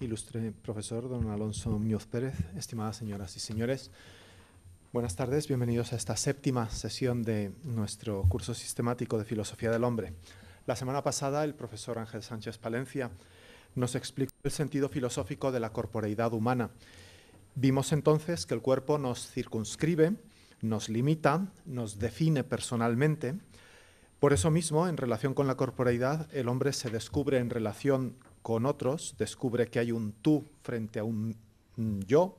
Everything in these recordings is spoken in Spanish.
Ilustre profesor don Alonso Muñoz Pérez, estimadas señoras y señores, buenas tardes, bienvenidos a esta séptima sesión de nuestro curso sistemático de Filosofía del Hombre. La semana pasada el profesor Ángel Sánchez Palencia nos explicó el sentido filosófico de la corporeidad humana. Vimos entonces que el cuerpo nos circunscribe, nos limita, nos define personalmente. Por eso mismo, en relación con la corporeidad, el hombre se descubre en relación con otros, descubre que hay un tú frente a un yo.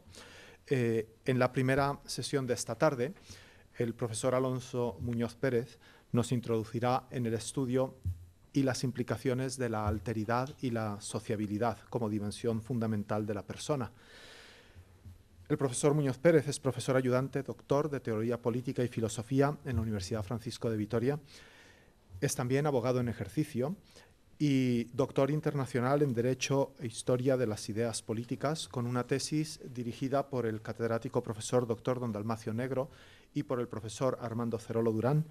Eh, en la primera sesión de esta tarde, el profesor Alonso Muñoz Pérez nos introducirá en el estudio y las implicaciones de la alteridad y la sociabilidad como dimensión fundamental de la persona. El profesor Muñoz Pérez es profesor ayudante, doctor de Teoría Política y Filosofía en la Universidad Francisco de Vitoria. Es también abogado en ejercicio y doctor internacional en Derecho e Historia de las Ideas Políticas, con una tesis dirigida por el catedrático profesor doctor Don Dalmacio Negro y por el profesor Armando Cerolo Durán,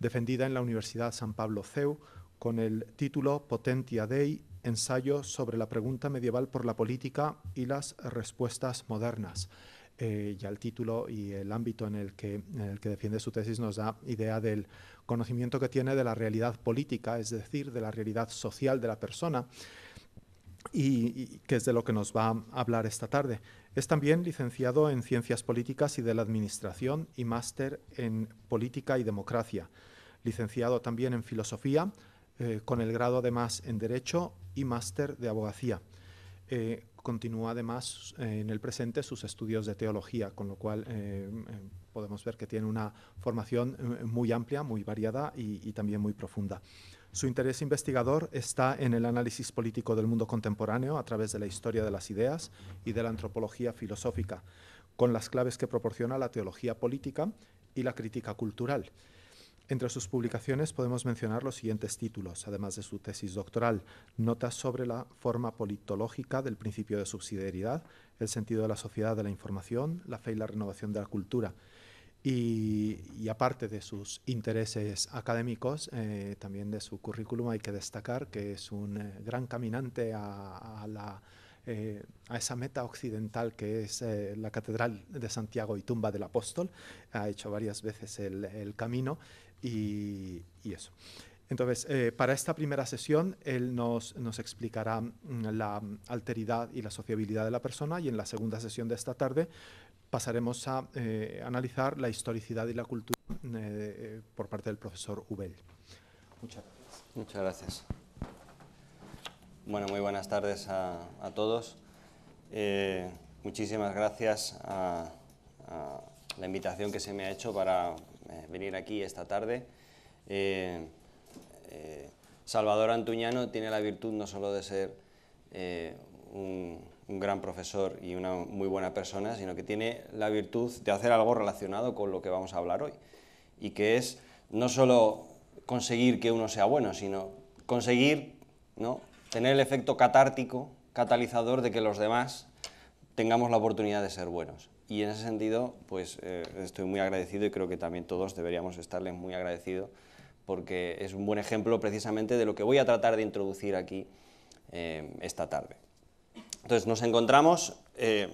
defendida en la Universidad San Pablo CEU con el título Potentia Dei, ensayo sobre la pregunta medieval por la política y las respuestas modernas. Eh, ya el título y el ámbito en el, que, en el que defiende su tesis nos da idea del conocimiento que tiene de la realidad política, es decir, de la realidad social de la persona, y, que es de lo que nos va a hablar esta tarde. Es también licenciado en Ciencias Políticas y de la Administración y máster en Política y Democracia. Licenciado también en Filosofía, eh, con el grado además en Derecho y máster de Abogacía. Eh, continúa además eh, en el presente sus estudios de teología, con lo cual eh, eh, podemos ver que tiene una formación muy amplia, muy variada y también muy profunda. Su interés investigador está en el análisis político del mundo contemporáneo a través de la historia de las ideas y de la antropología filosófica, con las claves que proporciona la teología política y la crítica cultural. Entre sus publicaciones podemos mencionar los siguientes títulos, además de su tesis doctoral, Notas sobre la forma politológica del principio de subsidiariedad, el sentido de la sociedad de la información, la fe y la renovación de la cultura. Y, aparte de sus intereses académicos, eh, también de su currículum hay que destacar que es un eh, gran caminante eh, a, esa meta occidental que es la Catedral de Santiago y Tumba del Apóstol. Ha hecho varias veces el camino y, eso. Entonces, eh, para esta primera sesión, él nos, explicará mm, la alteridad y la sociabilidad de la persona y en la segunda sesión de esta tarde pasaremos a eh, analizar la historicidad y la cultura mm, eh, por parte del profesor Ubel. Muchas gracias. Bueno, muy buenas tardes a, todos. muchísimas gracias a la invitación que se me ha hecho para eh, venir aquí esta tarde. Eh, eh, Salvador Antuñano tiene la virtud no solo de ser un, gran profesor y una muy buena persona, sino que tiene la virtud de hacer algo relacionado con lo que vamos a hablar hoy, y que es no solo conseguir que uno sea bueno, sino conseguir tener el efecto catártico, catalizador de que los demás tengamos la oportunidad de ser buenos. Y en ese sentido, pues eh, estoy muy agradecido y creo que también todos deberíamos estarles muy agradecidos porque es un buen ejemplo precisamente de lo que voy a tratar de introducir aquí eh, esta tarde. Entonces nos encontramos, eh,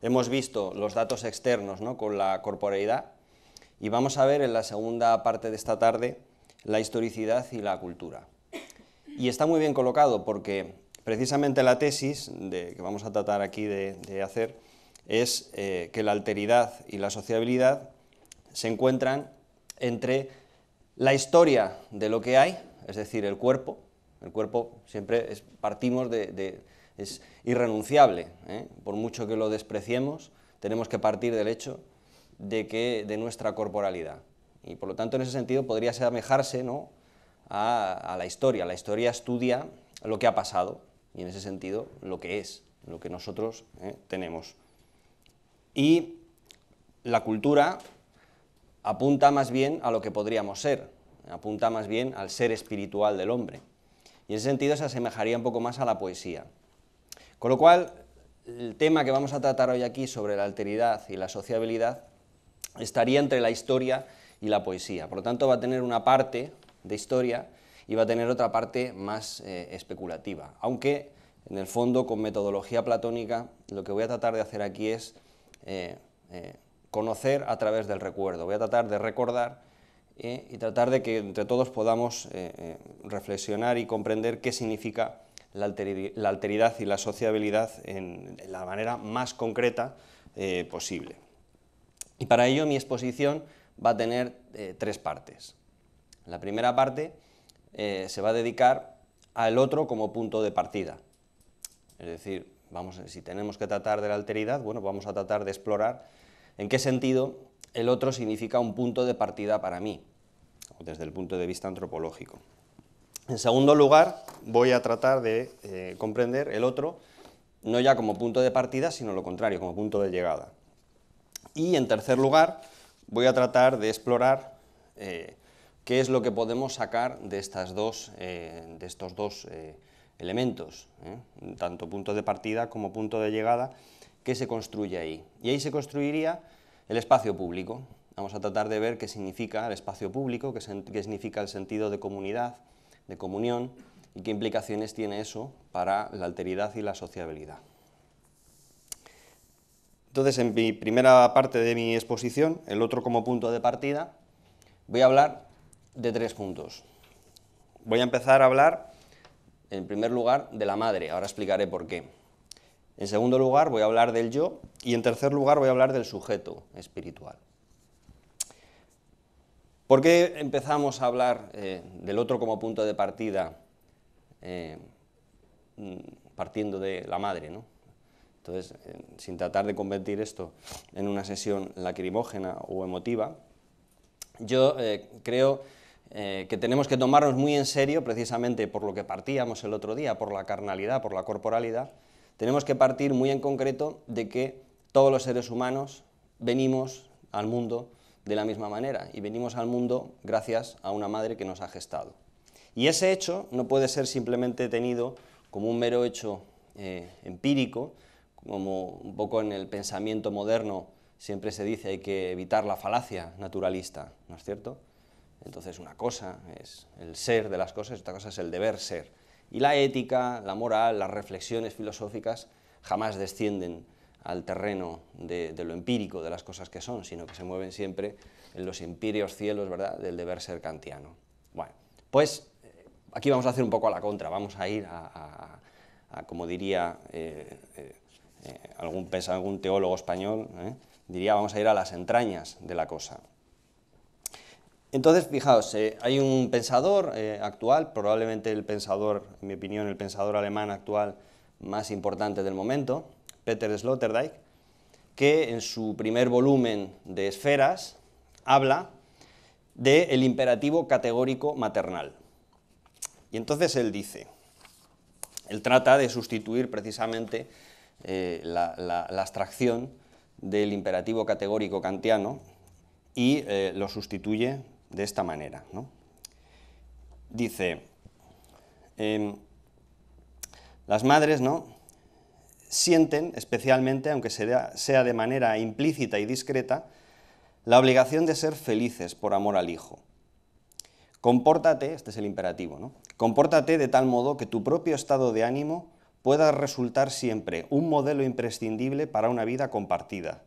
hemos visto los datos externos ¿no? con la corporeidad y vamos a ver en la segunda parte de esta tarde la historicidad y la cultura. Y está muy bien colocado porque precisamente la tesis de, que vamos a tratar aquí de hacer es eh, que la alteridad y la sociabilidad se encuentran entre la historia de lo que hay, es decir, el cuerpo, el cuerpo siempre es, partimos de, es irrenunciable, ¿eh? por mucho que lo despreciemos, tenemos que partir del hecho de, que, de nuestra corporalidad. Y por lo tanto, en ese sentido, podría asemejarse ¿no? a, la historia. La historia estudia lo que ha pasado y, en ese sentido, lo que es, lo que nosotros ¿eh? tenemos y la cultura apunta más bien a lo que podríamos ser, apunta más bien al ser espiritual del hombre. Y en ese sentido se asemejaría un poco más a la poesía. Con lo cual, el tema que vamos a tratar hoy aquí sobre la alteridad y la sociabilidad estaría entre la historia y la poesía. Por lo tanto, va a tener una parte de historia y va a tener otra parte más eh, especulativa. Aunque, en el fondo, con metodología platónica, lo que voy a tratar de hacer aquí es eh, eh, conocer a través del recuerdo. Voy a tratar de recordar eh, y tratar de que entre todos podamos reflexionar y comprender qué significa la, alteridad y la sociabilidad en, en la manera más concreta posible. Y para ello mi exposición va a tener tres partes. La primera parte se va a dedicar al otro como punto de partida, es decir, si tenemos que tratar de la alteridad, bueno, vamos a tratar de explorar en qué sentido el otro significa un punto de partida para mí, desde el punto de vista antropológico. En segundo lugar, voy a tratar de eh, comprender el otro no ya como punto de partida, sino lo contrario, como punto de llegada. Y en tercer lugar, voy a tratar de explorar eh, qué es lo que podemos sacar de, estas dos, eh, de estos dos elementos, ¿eh? tanto punto de partida como punto de llegada, que se construye ahí. Y ahí se construiría el espacio público. Vamos a tratar de ver qué significa el espacio público, qué, qué significa el sentido de comunidad, de comunión, y qué implicaciones tiene eso para la alteridad y la sociabilidad. Entonces, en mi primera parte de mi exposición, el otro como punto de partida, voy a hablar de tres puntos. Voy a empezar a hablar en primer lugar, de la madre, ahora explicaré por qué. En segundo lugar, voy a hablar del yo y en tercer lugar voy a hablar del sujeto espiritual. ¿Por qué empezamos a hablar eh, del otro como punto de partida eh, partiendo de la madre? Entonces, eh, sin tratar de convertir esto en una sesión lacrimógena o emotiva, yo creo eh, que tenemos que tomarnos muy en serio, precisamente por lo que partíamos el otro día, por la carnalidad, por la corporalidad, tenemos que partir muy en concreto de que todos los seres humanos venimos al mundo de la misma manera y venimos al mundo gracias a una madre que nos ha gestado. Y ese hecho no puede ser simplemente tenido como un mero hecho eh, empírico, como un poco en el pensamiento moderno siempre se dice hay que evitar la falacia naturalista, ¿no es cierto? Entonces una cosa es el ser de las cosas, otra cosa es el deber ser. Y la ética, la moral, las reflexiones filosóficas jamás descienden al terreno de, lo empírico, de las cosas que son, sino que se mueven siempre en los empíreos cielos ¿verdad? del deber ser kantiano. Bueno, pues eh, aquí vamos a hacer un poco a la contra, vamos a ir a, como diría eh, eh, algún, teólogo español, diría vamos a ir a las entrañas de la cosa. Entonces, fijaos, eh, hay un pensador eh, actual, probablemente el pensador, en mi opinión, el pensador alemán actual más importante del momento, Peter Sloterdijk, que en su primer volumen de Esferas habla del imperativo categórico maternal. Y entonces él dice, él trata de sustituir precisamente eh, la, abstracción del imperativo categórico kantiano y lo sustituye de esta manera. Dice, em, las madres ¿no? sienten, especialmente, aunque sea, de manera implícita y discreta, la obligación de ser felices por amor al hijo. Compórtate, este es el imperativo, ¿no? compórtate de tal modo que tu propio estado de ánimo pueda resultar siempre un modelo imprescindible para una vida compartida.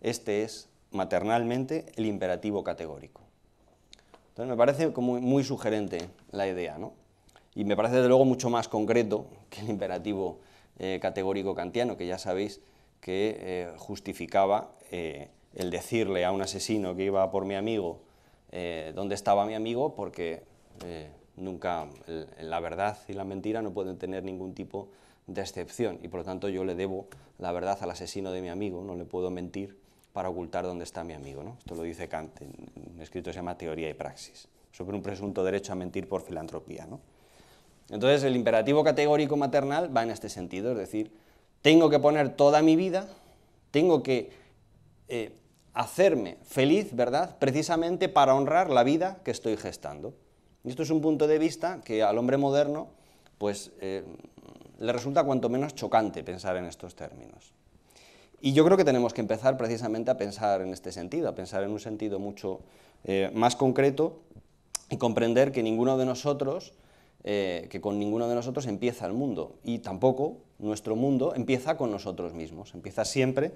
Este es, maternalmente, el imperativo categórico. Entonces me parece muy sugerente la idea, ¿no? Y me parece desde luego mucho más concreto que el imperativo eh, categórico kantiano, que ya sabéis que eh, justificaba eh, el decirle a un asesino que iba por mi amigo dónde estaba mi amigo, porque nunca la verdad y la mentira no pueden tener ningún tipo de excepción, y por lo tanto yo le debo la verdad al asesino de mi amigo, no le puedo mentir para ocultar dónde está mi amigo. ¿no? Esto lo dice Kant en un escrito que se llama Teoría y Praxis, sobre un presunto derecho a mentir por filantropía. ¿no? Entonces el imperativo categórico maternal va en este sentido, es decir, tengo que poner toda mi vida, tengo que eh, hacerme feliz, ¿verdad?, precisamente para honrar la vida que estoy gestando. Y esto es un punto de vista que al hombre moderno, pues, eh, le resulta cuanto menos chocante pensar en estos términos. Y yo creo que tenemos que empezar precisamente a pensar en este sentido, a pensar en un sentido mucho eh, más concreto y comprender que ninguno de nosotros, eh, que con ninguno de nosotros empieza el mundo y tampoco nuestro mundo empieza con nosotros mismos, empieza siempre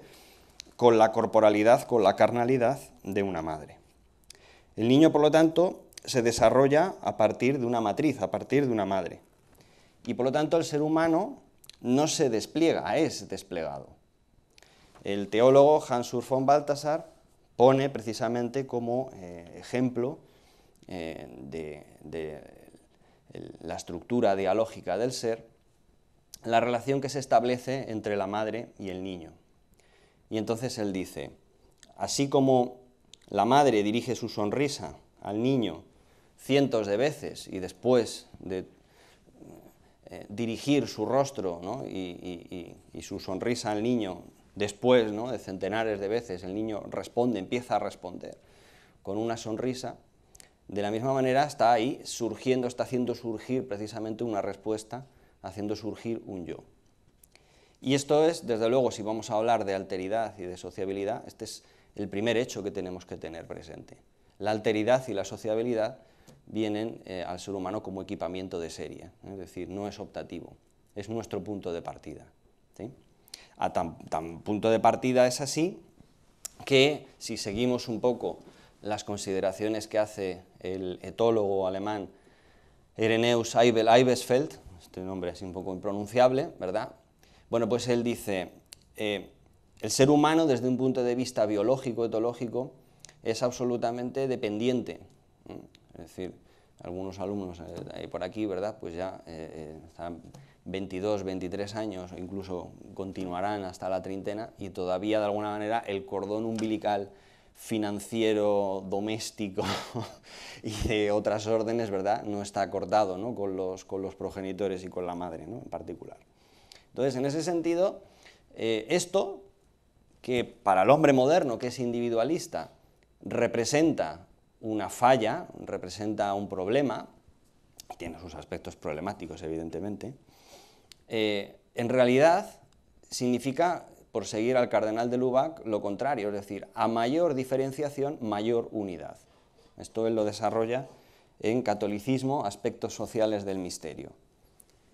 con la corporalidad, con la carnalidad de una madre. El niño, por lo tanto, se desarrolla a partir de una matriz, a partir de una madre. Y por lo tanto el ser humano no se despliega, es desplegado. El teólogo Hans-Urs von Balthasar pone precisamente como eh, ejemplo eh, de, la estructura dialógica del ser la relación que se establece entre la madre y el niño. Y entonces él dice, así como la madre dirige su sonrisa al niño cientos de veces y después de eh, dirigir su rostro y, su sonrisa al niño Después ¿no? de centenares de veces el niño responde, empieza a responder con una sonrisa, de la misma manera está ahí surgiendo, está haciendo surgir precisamente una respuesta, haciendo surgir un yo. Y esto es, desde luego, si vamos a hablar de alteridad y de sociabilidad, este es el primer hecho que tenemos que tener presente. La alteridad y la sociabilidad vienen eh, al ser humano como equipamiento de serie, ¿eh? es decir, no es optativo, es nuestro punto de partida a tan, punto de partida es así que si seguimos un poco las consideraciones que hace el etólogo alemán Ireneus Eibesfeld, este nombre es un poco impronunciable, ¿verdad? Bueno, pues él dice, eh, el ser humano desde un punto de vista biológico, etológico, es absolutamente dependiente. Es decir, algunos alumnos eh, ahí por aquí, ¿verdad? Pues ya eh, están 22, 23 años, incluso continuarán hasta la treintena, y todavía de alguna manera el cordón umbilical financiero, doméstico y de otras órdenes, ¿verdad? No está cortado ¿no? Con, los, progenitores y con la madre ¿no? en particular. Entonces, en ese sentido, eh, esto, que para el hombre moderno, que es individualista, representa una falla, representa un problema, tiene sus aspectos problemáticos, evidentemente, eh, en realidad significa, por seguir al cardenal de Lubac, lo contrario, es decir, a mayor diferenciación, mayor unidad. Esto él lo desarrolla en Catolicismo, aspectos sociales del misterio.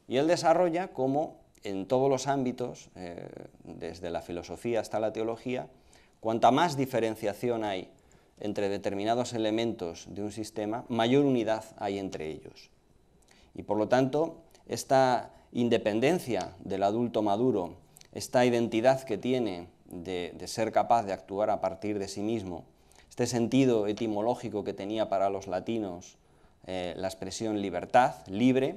Y él desarrolla cómo en todos los ámbitos, eh, desde la filosofía hasta la teología, cuanta más diferenciación hay entre determinados elementos de un sistema, mayor unidad hay entre ellos. Y por lo tanto, esta independencia del adulto maduro, esta identidad que tiene de, ser capaz de actuar a partir de sí mismo, este sentido etimológico que tenía para los latinos eh, la expresión libertad, libre,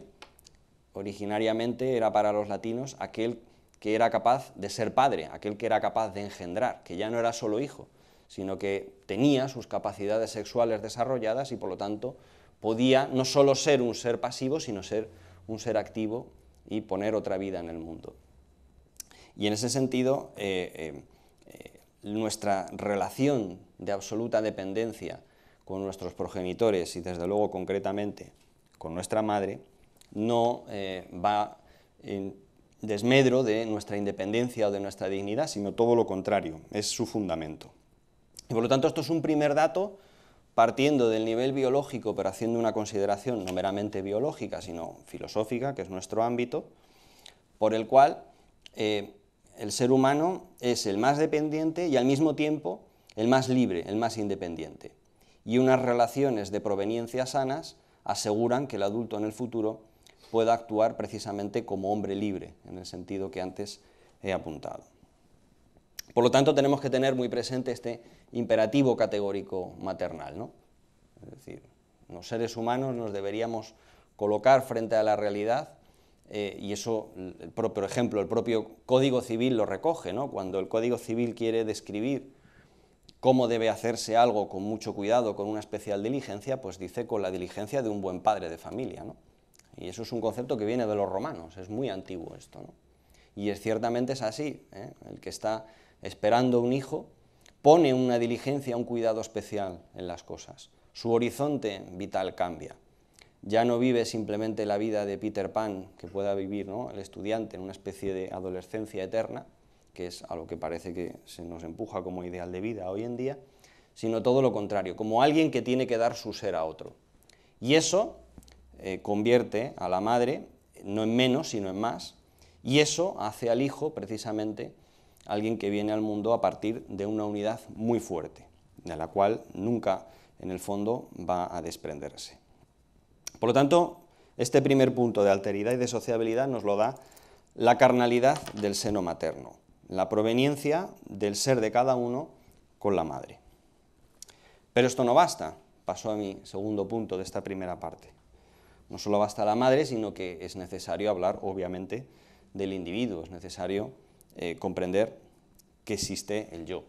originariamente era para los latinos aquel que era capaz de ser padre, aquel que era capaz de engendrar, que ya no era solo hijo, sino que tenía sus capacidades sexuales desarrolladas y por lo tanto podía no solo ser un ser pasivo, sino ser un ser activo y poner otra vida en el mundo. Y en ese sentido, eh, eh, nuestra relación de absoluta dependencia con nuestros progenitores y desde luego concretamente con nuestra madre, no eh, va en desmedro de nuestra independencia o de nuestra dignidad, sino todo lo contrario, es su fundamento. Y por lo tanto, esto es un primer dato partiendo del nivel biológico, pero haciendo una consideración no meramente biológica, sino filosófica, que es nuestro ámbito, por el cual eh, el ser humano es el más dependiente y al mismo tiempo el más libre, el más independiente. Y unas relaciones de proveniencia sanas aseguran que el adulto en el futuro pueda actuar precisamente como hombre libre, en el sentido que antes he apuntado. Por lo tanto, tenemos que tener muy presente este imperativo categórico maternal. ¿no? Es decir, los seres humanos nos deberíamos colocar frente a la realidad eh, y eso, el propio ejemplo, el propio Código Civil lo recoge, ¿no? cuando el Código Civil quiere describir cómo debe hacerse algo con mucho cuidado, con una especial diligencia, pues dice con la diligencia de un buen padre de familia. ¿no? Y eso es un concepto que viene de los romanos, es muy antiguo esto. ¿no? Y es, ciertamente es así, ¿eh? el que está esperando un hijo, pone una diligencia, un cuidado especial en las cosas. Su horizonte vital cambia. Ya no vive simplemente la vida de Peter Pan que pueda vivir ¿no? el estudiante en una especie de adolescencia eterna, que es a lo que parece que se nos empuja como ideal de vida hoy en día, sino todo lo contrario, como alguien que tiene que dar su ser a otro. Y eso eh, convierte a la madre no en menos, sino en más, y eso hace al hijo precisamente alguien que viene al mundo a partir de una unidad muy fuerte, de la cual nunca en el fondo va a desprenderse. Por lo tanto, este primer punto de alteridad y de sociabilidad nos lo da la carnalidad del seno materno, la proveniencia del ser de cada uno con la madre. Pero esto no basta, Pasó a mi segundo punto de esta primera parte. No solo basta la madre, sino que es necesario hablar, obviamente, del individuo, es necesario eh, comprender que existe el yo.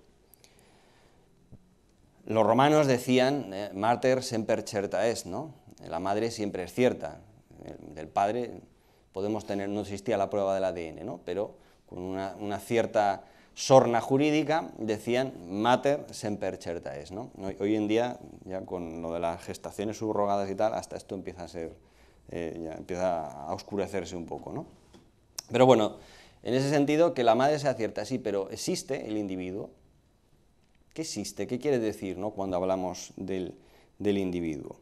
Los romanos decían, eh, mater semper certa es, ¿no? La madre siempre es cierta. Del padre podemos tener, no existía la prueba del ADN, ¿no? Pero con una, cierta sorna jurídica decían mater semper certa es, ¿no? Hoy, en día, ya con lo de las gestaciones subrogadas y tal, hasta esto empieza a ser, eh, empieza a oscurecerse un poco, Pero bueno, en ese sentido, que la madre se acierta, sí, pero ¿existe el individuo? ¿Qué existe? ¿Qué quiere decir cuando hablamos del, individuo?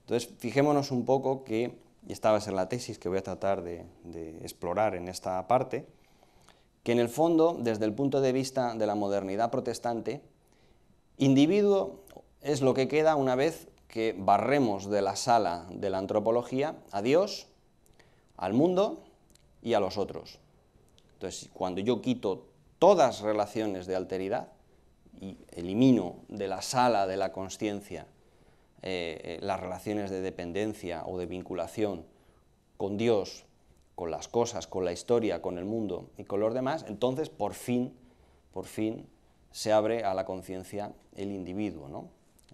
Entonces, fijémonos un poco que, y esta va a ser la tesis que voy a tratar de, de explorar en esta parte, que en el fondo, desde el punto de vista de la modernidad protestante, individuo es lo que queda una vez que barremos de la sala de la antropología a Dios, al mundo y a los otros. Entonces, cuando yo quito todas relaciones de alteridad y elimino de la sala de la conciencia eh, eh, las relaciones de dependencia o de vinculación con Dios, con las cosas, con la historia, con el mundo y con los demás, entonces por fin, por fin se abre a la conciencia el individuo, ¿no?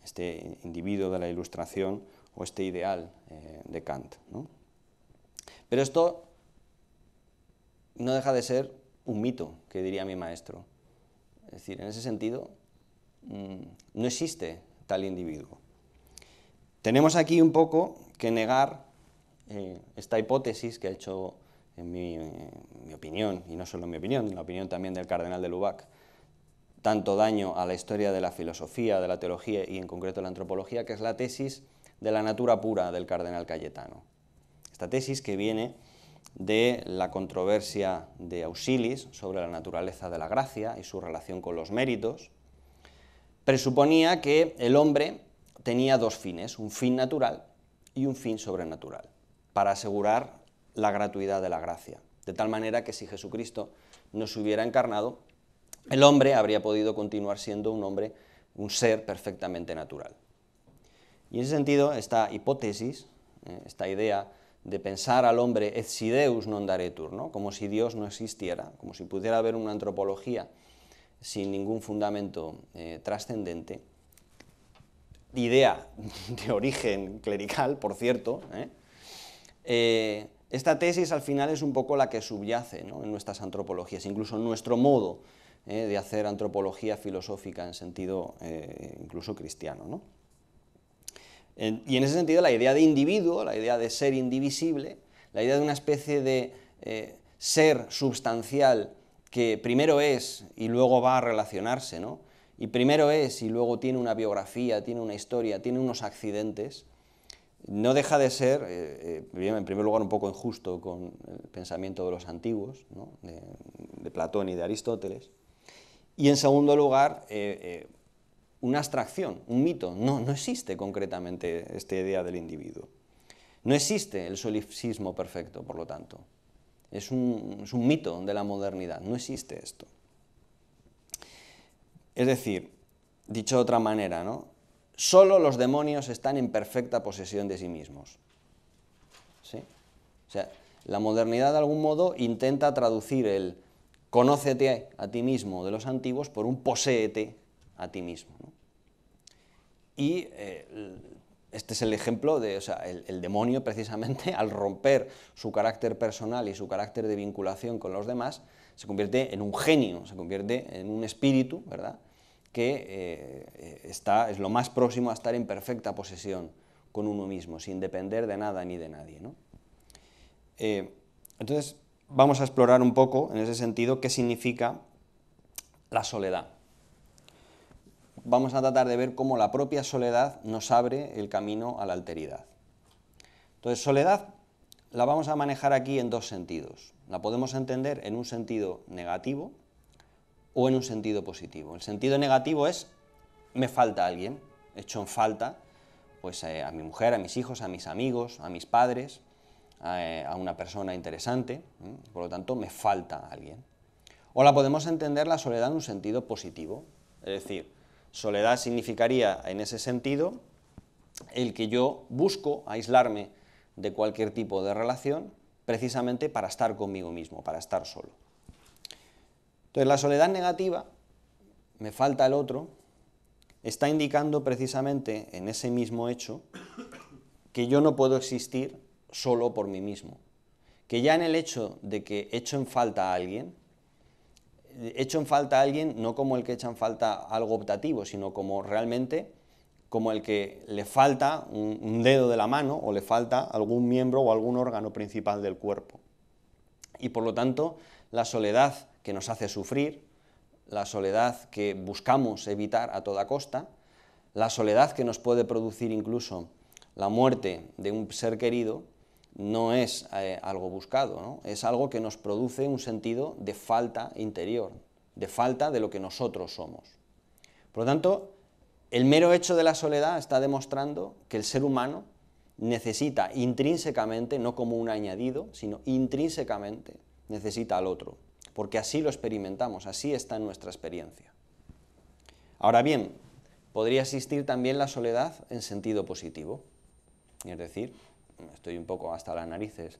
este individuo de la ilustración o este ideal eh, de Kant. Pero esto no deja de ser un mito, que diría mi maestro. Es decir, en ese sentido, mm, no existe tal individuo. Tenemos aquí un poco que negar eh, esta hipótesis que ha hecho, en mi, opinión, y no solo en mi opinión, en la opinión también del cardenal de Lubac, tanto daño a la historia de la filosofía, de la teología y en concreto la antropología, que es la tesis de la natura pura del cardenal Cayetano. Esta tesis que viene de la controversia de auxilis sobre la naturaleza de la gracia y su relación con los méritos, presuponía que el hombre tenía dos fines, un fin natural y un fin sobrenatural, para asegurar la gratuidad de la gracia, de tal manera que si Jesucristo no se hubiera encarnado, el hombre habría podido continuar siendo un hombre, un ser perfectamente natural. Y en ese sentido, esta hipótesis, eh, esta idea de pensar al hombre et si non daretur, como si Dios no existiera, como si pudiera haber una antropología sin ningún fundamento eh, trascendente. Idea de origen clerical, por cierto. ¿eh? Eh, esta tesis al final es un poco la que subyace en nuestras antropologías, incluso en nuestro modo de hacer antropología filosófica en sentido incluso cristiano. ¿no? y en ese sentido, la idea de individuo, la idea de ser indivisible, la idea de una especie de eh, ser substancial que primero es y luego va a relacionarse, Y primero es y luego tiene una biografía, tiene una historia, tiene unos accidentes, no deja de ser, eh, eh, en primer lugar, un poco injusto con el pensamiento de los antiguos, de, Platón y de Aristóteles, y en segundo lugar, una abstracción, un mito. No, no existe concretamente esta idea del individuo. No existe el solipsismo perfecto, por lo tanto. Es un, mito de la modernidad, no existe esto. Es decir, dicho de otra manera, ¿no? solo los demonios están en perfecta posesión de sí mismos. ¿Sí? O sea, la modernidad de algún modo intenta traducir el conócete a ti mismo de los antiguos por un poséete a ti mismo. Y eh, este es el ejemplo de, el, demonio precisamente al romper su carácter personal y su carácter de vinculación con los demás, se convierte en un genio, se convierte en un espíritu, ¿verdad? Que eh, está, es lo más próximo a estar en perfecta posesión con uno mismo, sin depender de nada ni de nadie, eh, entonces, vamos a explorar un poco, en ese sentido, qué significa la soledad vamos a tratar de ver cómo la propia soledad nos abre el camino a la alteridad. Entonces, soledad la vamos a manejar aquí en dos sentidos. La podemos entender en un sentido negativo o en un sentido positivo. El sentido negativo es me falta alguien, hecho en falta pues eh, a mi mujer, a mis hijos, a mis amigos, a mis padres, a, eh, una persona interesante, por lo tanto me falta alguien. O la podemos entender la soledad en un sentido positivo, es decir, Soledad significaría, en ese sentido, el que yo busco aislarme de cualquier tipo de relación precisamente para estar conmigo mismo, para estar solo. Entonces, la soledad negativa, me falta el otro, está indicando precisamente en ese mismo hecho que yo no puedo existir solo por mí mismo, que ya en el hecho de que echo en falta a alguien, Hecho en falta a alguien no como el que echa en falta algo optativo, sino como realmente como el que le falta un dedo de la mano o le falta algún miembro o algún órgano principal del cuerpo. Y por lo tanto, la soledad que nos hace sufrir, la soledad que buscamos evitar a toda costa, la soledad que nos puede producir incluso la muerte de un ser querido, no es eh, algo buscado, es algo que nos produce un sentido de falta interior, de falta de lo que nosotros somos. Por lo tanto, el mero hecho de la soledad está demostrando que el ser humano necesita intrínsecamente, no como un añadido, sino intrínsecamente necesita al otro, porque así lo experimentamos, así está en nuestra experiencia. Ahora bien, podría existir también la soledad en sentido positivo, es decir, estoy un poco hasta las narices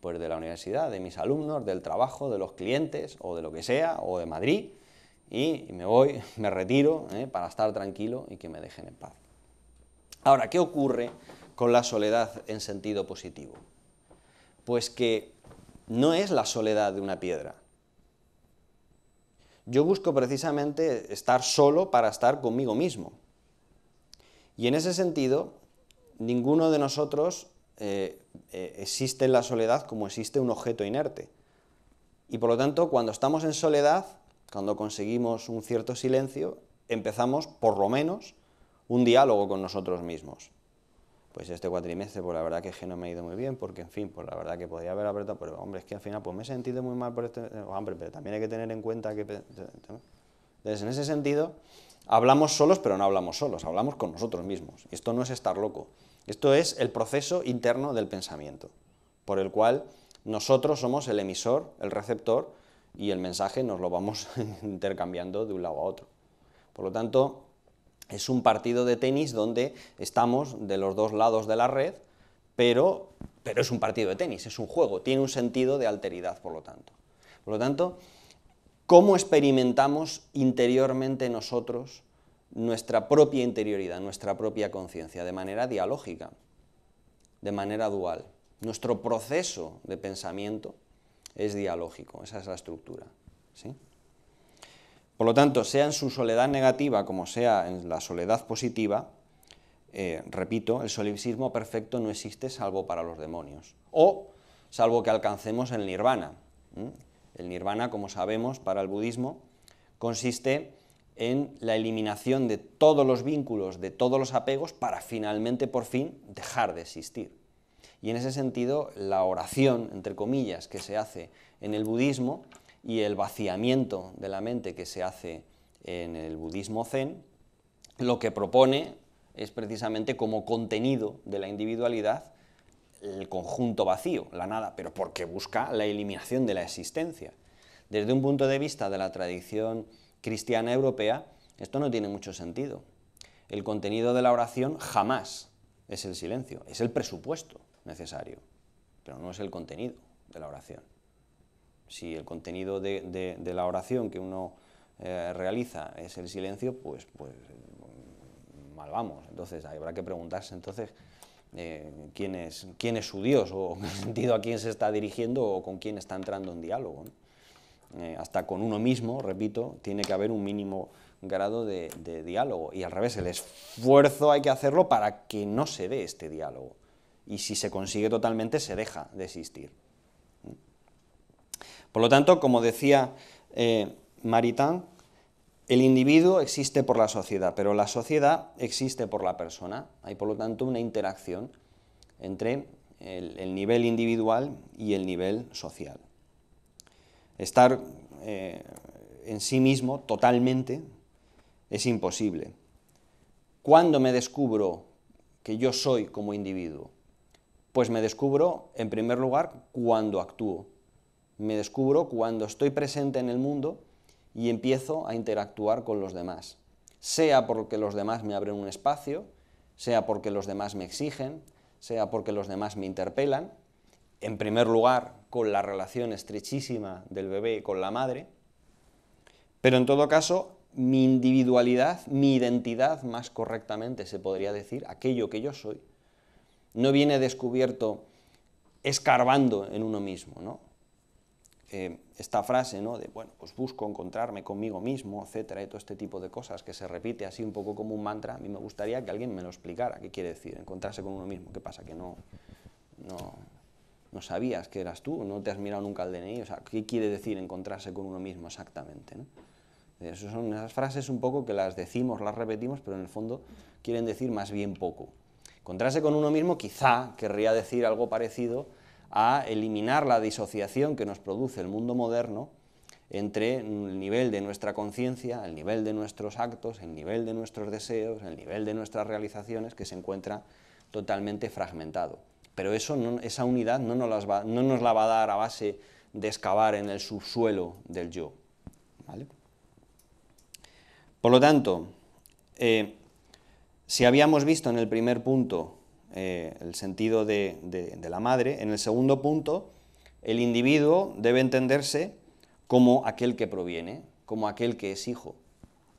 pues de la universidad, de mis alumnos, del trabajo, de los clientes o de lo que sea, o de Madrid, y me voy, me retiro ¿eh? para estar tranquilo y que me dejen en paz. Ahora, ¿qué ocurre con la soledad en sentido positivo? Pues que no es la soledad de una piedra. Yo busco precisamente estar solo para estar conmigo mismo. Y en ese sentido, ninguno de nosotros eh, eh, existe la soledad como existe un objeto inerte. Y por lo tanto, cuando estamos en soledad, cuando conseguimos un cierto silencio, empezamos, por lo menos, un diálogo con nosotros mismos. Pues este cuatrimestre, pues la verdad que, no me ha ido muy bien, porque en fin, pues la verdad que podría haber apretado, pero hombre, es que al final pues me he sentido muy mal por este... Eh, hombre, pero también hay que tener en cuenta que... Entonces, en ese sentido, hablamos solos, pero no hablamos solos, hablamos con nosotros mismos. Y esto no es estar loco. Esto es el proceso interno del pensamiento, por el cual nosotros somos el emisor, el receptor, y el mensaje nos lo vamos intercambiando de un lado a otro. Por lo tanto, es un partido de tenis donde estamos de los dos lados de la red, pero, es un partido de tenis, es un juego, tiene un sentido de alteridad, por lo tanto. Por lo tanto, ¿cómo experimentamos interiormente nosotros nuestra propia interioridad, nuestra propia conciencia, de manera dialógica, de manera dual. Nuestro proceso de pensamiento es dialógico, esa es la estructura. Por lo tanto, sea en su soledad negativa como sea en la soledad positiva, eh, repito, el solipsismo perfecto no existe salvo para los demonios, o salvo que alcancemos el nirvana. El nirvana, como sabemos, para el budismo consiste en la eliminación de todos los vínculos, de todos los apegos, para finalmente, por fin, dejar de existir. Y en ese sentido, la oración, entre comillas, que se hace en el budismo y el vaciamiento de la mente que se hace en el budismo zen, lo que propone es precisamente como contenido de la individualidad el conjunto vacío, la nada, pero porque busca la eliminación de la existencia. Desde un punto de vista de la tradición cristiana europea, esto no tiene mucho sentido. El contenido de la oración jamás es el silencio, es el presupuesto necesario, pero no es el contenido de la oración. Si el contenido de, la oración que uno eh, realiza es el silencio, pues, pues mm, mal vamos. Entonces habrá que preguntarse entonces eh, ¿quién, es, quién es su Dios o en sentido a quién se está dirigiendo o con quién está entrando en diálogo. Eh, hasta con uno mismo, repito, tiene que haber un mínimo grado de, diálogo. Y al revés, el esfuerzo hay que hacerlo para que no se dé este diálogo. Y si se consigue totalmente, se deja de existir. Por lo tanto, como decía eh, Maritán, Maritain, el individuo existe por la sociedad, pero la sociedad existe por la persona. Hay, por lo tanto, una interacción entre el nivel individual y el nivel social. Estar eh, en sí mismo totalmente es imposible. ¿Cuándo me descubro que yo soy como individuo? Pues me descubro, en primer lugar, cuando actúo. Me descubro cuando estoy presente en el mundo y empiezo a interactuar con los demás. Sea porque los demás me abren un espacio, sea porque los demás me exigen, sea porque los demás me interpelan, en primer lugar, con la relación estrechísima del bebé con la madre, pero en todo caso, mi individualidad, mi identidad, más correctamente se podría decir, aquello que yo soy, no viene descubierto escarbando en uno mismo, ¿no? Eh, esta frase, ¿no? De, bueno, pues busco encontrarme conmigo mismo, etcétera, y todo este tipo de cosas que se repite así un poco como un mantra, a mí me gustaría que alguien me lo explicara, qué quiere decir, encontrarse con uno mismo, qué pasa, que no, no, no sabías que eras tú, no te has mirado nunca al DNI, o sea, ¿qué quiere decir encontrarse con uno mismo exactamente? Eh, son esas frases un poco que las decimos, las repetimos, pero en el fondo quieren decir más bien poco. Encontrarse con uno mismo quizá querría decir algo parecido a eliminar la disociación que nos produce el mundo moderno entre el nivel de nuestra conciencia, el nivel de nuestros actos, el nivel de nuestros deseos, el nivel de nuestras realizaciones, que se encuentra totalmente fragmentado pero eso esa unidad no nos, la va a dar a base de excavar en el subsuelo del yo. Por lo tanto, eh, si habíamos visto en el primer punto eh, el sentido de, de la madre, en el segundo punto el individuo debe entenderse como aquel que proviene, como aquel que es hijo,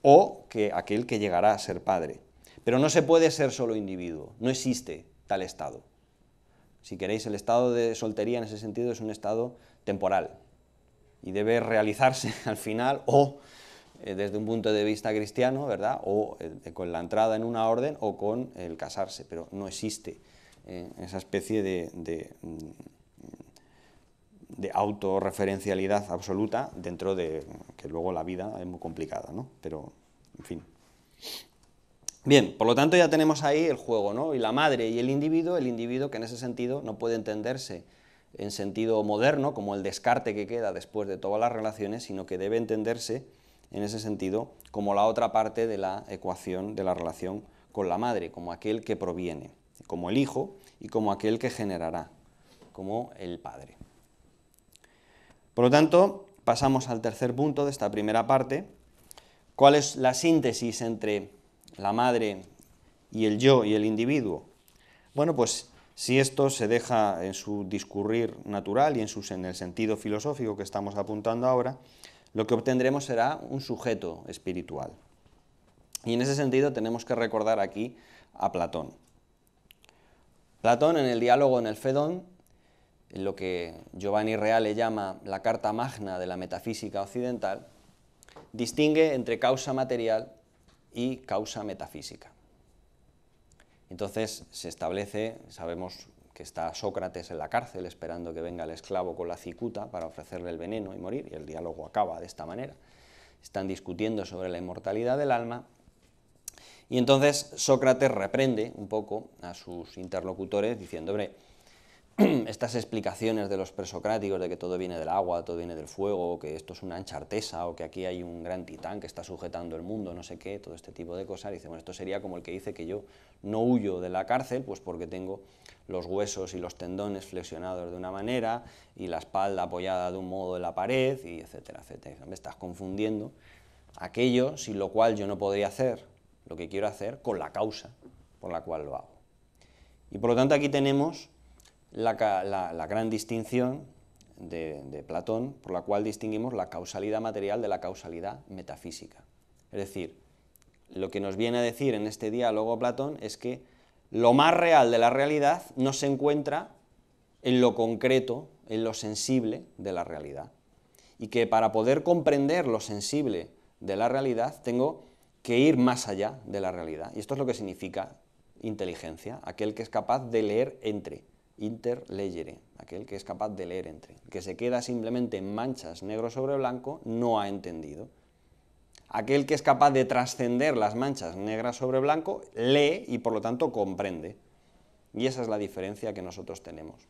o que aquel que llegará a ser padre. Pero no se puede ser solo individuo, no existe tal estado. Si queréis, el estado de soltería en ese sentido es un estado temporal y debe realizarse al final o eh, desde un punto de vista cristiano, ¿verdad? O eh, con la entrada en una orden o con el casarse, pero no existe eh, esa especie de, de, mm, de, autorreferencialidad absoluta dentro de que luego la vida es muy complicada, ¿no? Pero, en fin. Bien, por lo tanto ya tenemos ahí el juego, ¿no? Y la madre y el individuo, el individuo que en ese sentido no puede entenderse en sentido moderno, como el descarte que queda después de todas las relaciones, sino que debe entenderse en ese sentido como la otra parte de la ecuación de la relación con la madre, como aquel que proviene, como el hijo y como aquel que generará, como el padre. Por lo tanto, pasamos al tercer punto de esta primera parte. ¿Cuál es la síntesis entre la madre y el yo y el individuo? Bueno, pues si esto se deja en su discurrir natural y en, en el sentido filosófico que estamos apuntando ahora, lo que obtendremos será un sujeto espiritual. Y en ese sentido tenemos que recordar aquí a Platón. Platón en el diálogo en el Fedón, en lo que Giovanni Reale llama la carta magna de la metafísica occidental, distingue entre causa material y causa metafísica. Entonces se establece, sabemos que está Sócrates en la cárcel esperando que venga el esclavo con la cicuta para ofrecerle el veneno y morir, y el diálogo acaba de esta manera. Están discutiendo sobre la inmortalidad del alma, y entonces Sócrates reprende un poco a sus interlocutores diciendo, estas explicaciones de los presocráticos de que todo viene del agua, todo viene del fuego, que esto es una ancha artesa, o que aquí hay un gran titán que está sujetando el mundo, no sé qué, todo este tipo de cosas, dice, bueno, esto sería como el que dice que yo no huyo de la cárcel, pues porque tengo los huesos y los tendones flexionados de una manera, y la espalda apoyada de un modo en la pared, y etcétera, etcétera. Me estás confundiendo aquello sin lo cual yo no podría hacer lo que quiero hacer con la causa por la cual lo hago. Y por lo tanto aquí tenemos la, gran distinción de, de Platón, por la cual distinguimos la causalidad material de la causalidad metafísica. Es decir, lo que nos viene a decir en este diálogo Platón es que lo más real de la realidad no se encuentra en lo concreto, en lo sensible de la realidad. Y que para poder comprender lo sensible de la realidad tengo que ir más allá de la realidad. Y esto es lo que significa inteligencia, aquel que es capaz de leer entre, interlegere, aquel que es capaz de leer entre. que se queda simplemente en manchas negro sobre blanco no ha entendido. Aquel que es capaz de trascender las manchas negras sobre blanco lee y por lo tanto comprende. Y esa es la diferencia que nosotros tenemos.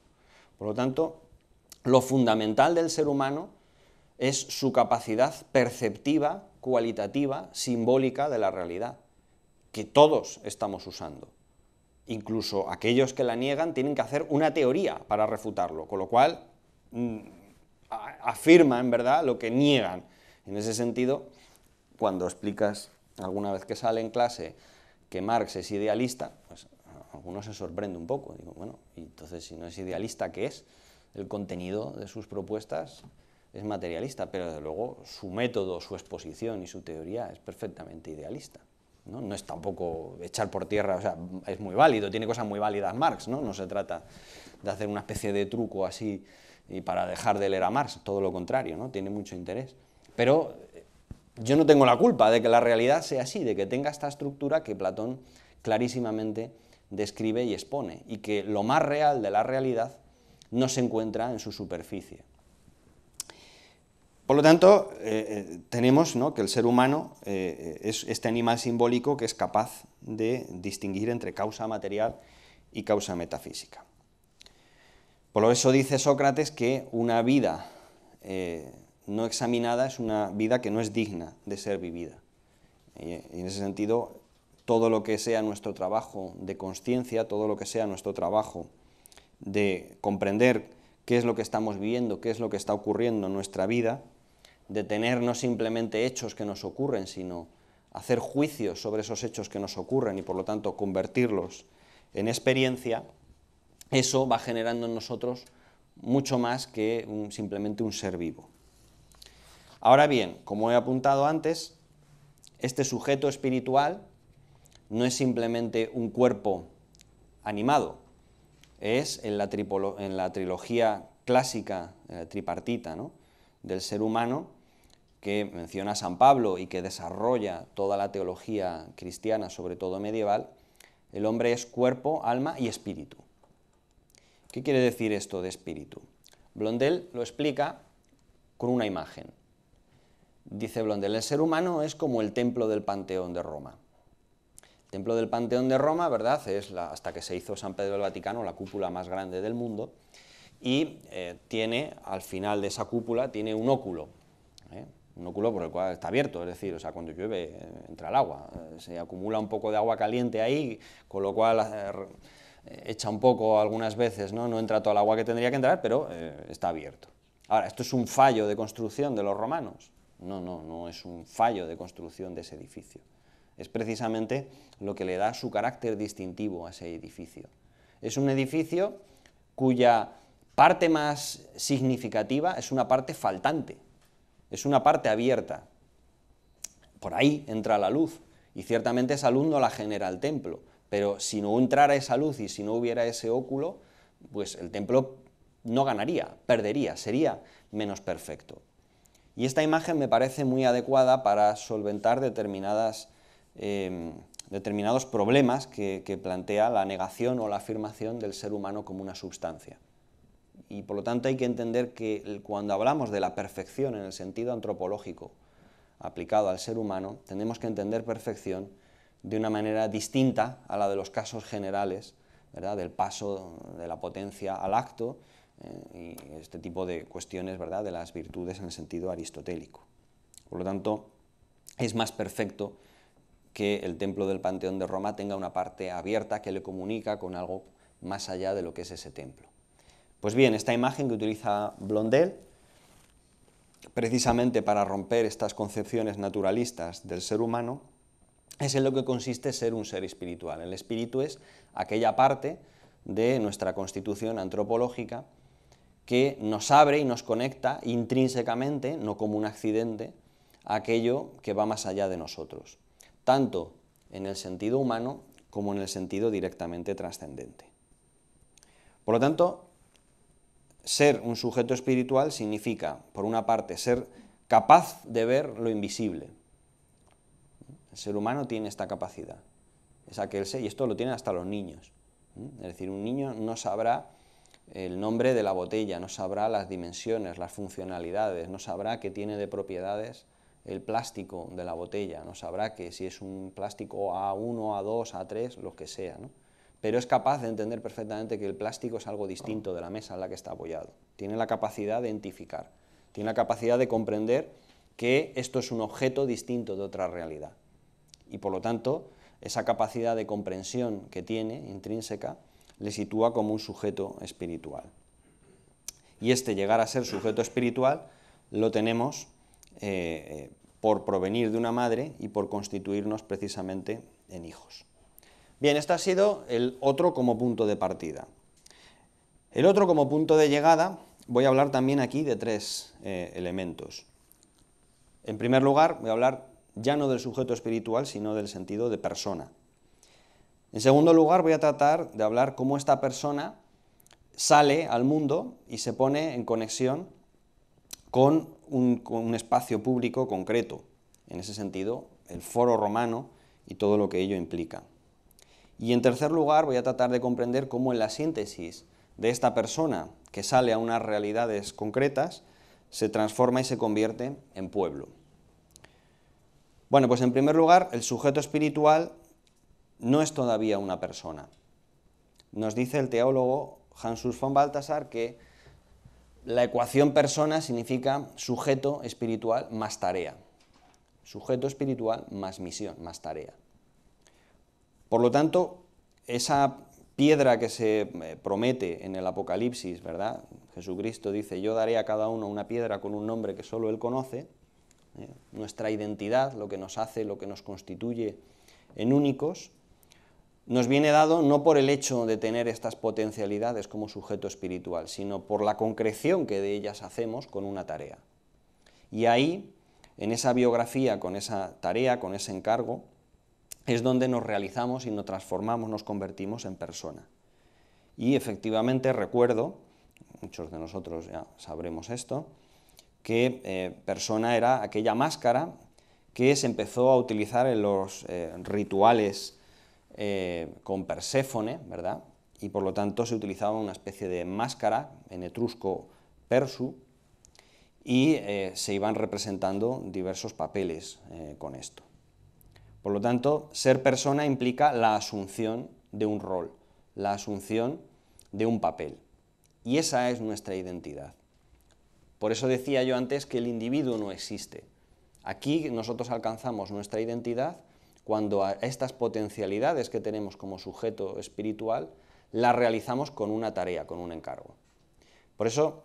Por lo tanto, lo fundamental del ser humano es su capacidad perceptiva, cualitativa, simbólica de la realidad, que todos estamos usando incluso aquellos que la niegan tienen que hacer una teoría para refutarlo, con lo cual mm, afirma en verdad lo que niegan. En ese sentido, cuando explicas alguna vez que sale en clase que Marx es idealista, pues algunos se sorprende un poco. Digo, bueno, y entonces si no es idealista, ¿qué es? El contenido de sus propuestas es materialista, pero desde luego su método, su exposición y su teoría es perfectamente idealista. ¿no? es tampoco echar por tierra, o sea, es muy válido, tiene cosas muy válidas Marx, ¿no? No se trata de hacer una especie de truco así y para dejar de leer a Marx, todo lo contrario, ¿no? Tiene mucho interés. Pero eh, yo no tengo la culpa de que la realidad sea así, de que tenga esta estructura que Platón clarísimamente describe y expone, y que lo más real de la realidad no se encuentra en su superficie. Por lo tanto, eh, eh, tenemos que el ser humano eh, es este animal simbólico que es capaz de distinguir entre causa material y causa metafísica. Por eso dice Sócrates que una vida no examinada es una vida que no es digna de ser vivida. en ese sentido, todo lo que sea nuestro trabajo de conciencia, todo lo que sea nuestro trabajo de comprender qué es lo que estamos viviendo, qué es lo que está ocurriendo en nuestra vida, de tener no simplemente hechos que nos ocurren, sino hacer juicios sobre esos hechos que nos ocurren y por lo tanto convertirlos en experiencia, eso va generando en nosotros mucho más que simplemente un ser vivo. Ahora bien, como he apuntado antes, este sujeto espiritual no es simplemente un cuerpo animado, es en la, en la trilogía clásica eh, tripartita ¿no? del ser humano, que menciona San Pablo y que desarrolla toda la teología cristiana, sobre todo medieval, el hombre es cuerpo, alma y espíritu. ¿Qué quiere decir esto de espíritu? Blondel lo explica con una imagen. Dice Blondel, el ser humano es como el templo del Panteón de Roma. El templo del Panteón de Roma, ¿verdad? Es la, hasta que se hizo San Pedro del Vaticano, la cúpula más grande del mundo, y eh, tiene, al final de esa cúpula, tiene un óculo, un óculo por el cual está abierto, es decir, o sea, cuando llueve eh, entra el agua, eh, se acumula un poco de agua caliente ahí, con lo cual eh, echa un poco algunas veces, ¿no? no entra toda el agua que tendría que entrar, pero está abierto. Ahora, ¿esto es un fallo de construcción de los romanos? No, no, no es un fallo de construcción de ese edificio. Es precisamente lo que le da su carácter distintivo a ese edificio. Es un edificio cuya parte más significativa es una parte faltante, es una parte abierta. Por ahí entra la luz, y ciertamente esa luz no la genera el templo, pero si no entrara esa luz y si no hubiera ese óculo, pues el templo no ganaría, perdería, sería menos perfecto. Y esta imagen me parece muy adecuada para solventar determinadas, em, determinados problemas que, que plantea la negación o la afirmación del ser humano como una sustancia. Y por lo tanto hay que entender que cuando hablamos de la perfección en el sentido antropológico aplicado al ser humano, tenemos que entender perfección de una manera distinta a la de los casos generales, del paso de la potencia al acto eh, y este tipo de cuestiones ¿verdad? de las virtudes en el sentido aristotélico. Por lo tanto, es más perfecto que el templo del Panteón de Roma tenga una parte abierta que le comunica con algo más allá de lo que es ese templo. Pues bien, esta imagen que utiliza Blondel, precisamente para romper estas concepciones naturalistas del ser humano, es en lo que consiste ser un ser espiritual. El espíritu es aquella parte de nuestra constitución antropológica que nos abre y nos conecta intrínsecamente, no como un accidente, a aquello que va más allá de nosotros, tanto en el sentido humano como en el sentido directamente trascendente. Por lo tanto, ser un sujeto espiritual significa, por una parte, ser capaz de ver lo invisible. El ser humano tiene esta capacidad. Es aquel ser, y esto lo tienen hasta los niños. Es decir, un niño no sabrá el nombre de la botella, no sabrá las dimensiones, las funcionalidades, no sabrá qué tiene de propiedades el plástico de la botella, no sabrá que si es un plástico A1, A2, A3, lo que sea pero es capaz de entender perfectamente que el plástico es algo distinto de la mesa en la que está apoyado. Tiene la capacidad de identificar, tiene la capacidad de comprender que esto es un objeto distinto de otra realidad. Y por lo tanto, esa capacidad de comprensión que tiene, intrínseca, le sitúa como un sujeto espiritual. Y este llegar a ser sujeto espiritual lo tenemos eh, eh, por provenir de una madre y por constituirnos precisamente en hijos. Bien, este ha sido el otro como punto de partida. El otro como punto de llegada, voy a hablar también aquí de tres eh, elementos. En primer lugar, voy a hablar ya no del sujeto espiritual, sino del sentido de persona. En segundo lugar, voy a tratar de hablar cómo esta persona sale al mundo y se pone en conexión con un, espacio público concreto, en ese sentido, el foro romano y todo lo que ello implica. Y en tercer lugar, voy a tratar de comprender cómo en la síntesis de esta persona que sale a unas realidades concretas, se transforma y se convierte en pueblo. Bueno, pues en primer lugar, el sujeto espiritual no es todavía una persona. Nos dice el teólogo Hansus von Balthasar que la ecuación persona significa sujeto espiritual más tarea. Sujeto espiritual más misión, más tarea. Por lo tanto, esa piedra que se eh, promete en el Apocalipsis, ¿verdad? Jesucristo dice, yo daré a cada uno una piedra con un nombre que solo Él conoce, ¿eh? nuestra identidad, lo que nos hace, lo que nos constituye en únicos, nos viene dado no por el hecho de tener estas potencialidades como sujeto espiritual, sino por la concreción que de ellas hacemos con una tarea. Y ahí, en esa biografía, con esa tarea, con ese encargo, es donde nos realizamos y nos transformamos, nos convertimos en persona. Y efectivamente recuerdo, muchos de nosotros ya sabremos esto, que eh, persona era aquella máscara que se empezó a utilizar en los eh, rituales eh, con Perséfone, ¿verdad? Y por lo tanto se utilizaba una especie de máscara en etrusco persu y se iban representando diversos papeles con esto. Por lo tanto, ser persona implica la asunción de un rol, la asunción de un papel. Y esa es nuestra identidad. Por eso decía yo antes que el individuo no existe. Aquí nosotros alcanzamos nuestra identidad cuando estas potencialidades que tenemos como sujeto espiritual las realizamos con una tarea, con un encargo. Por eso,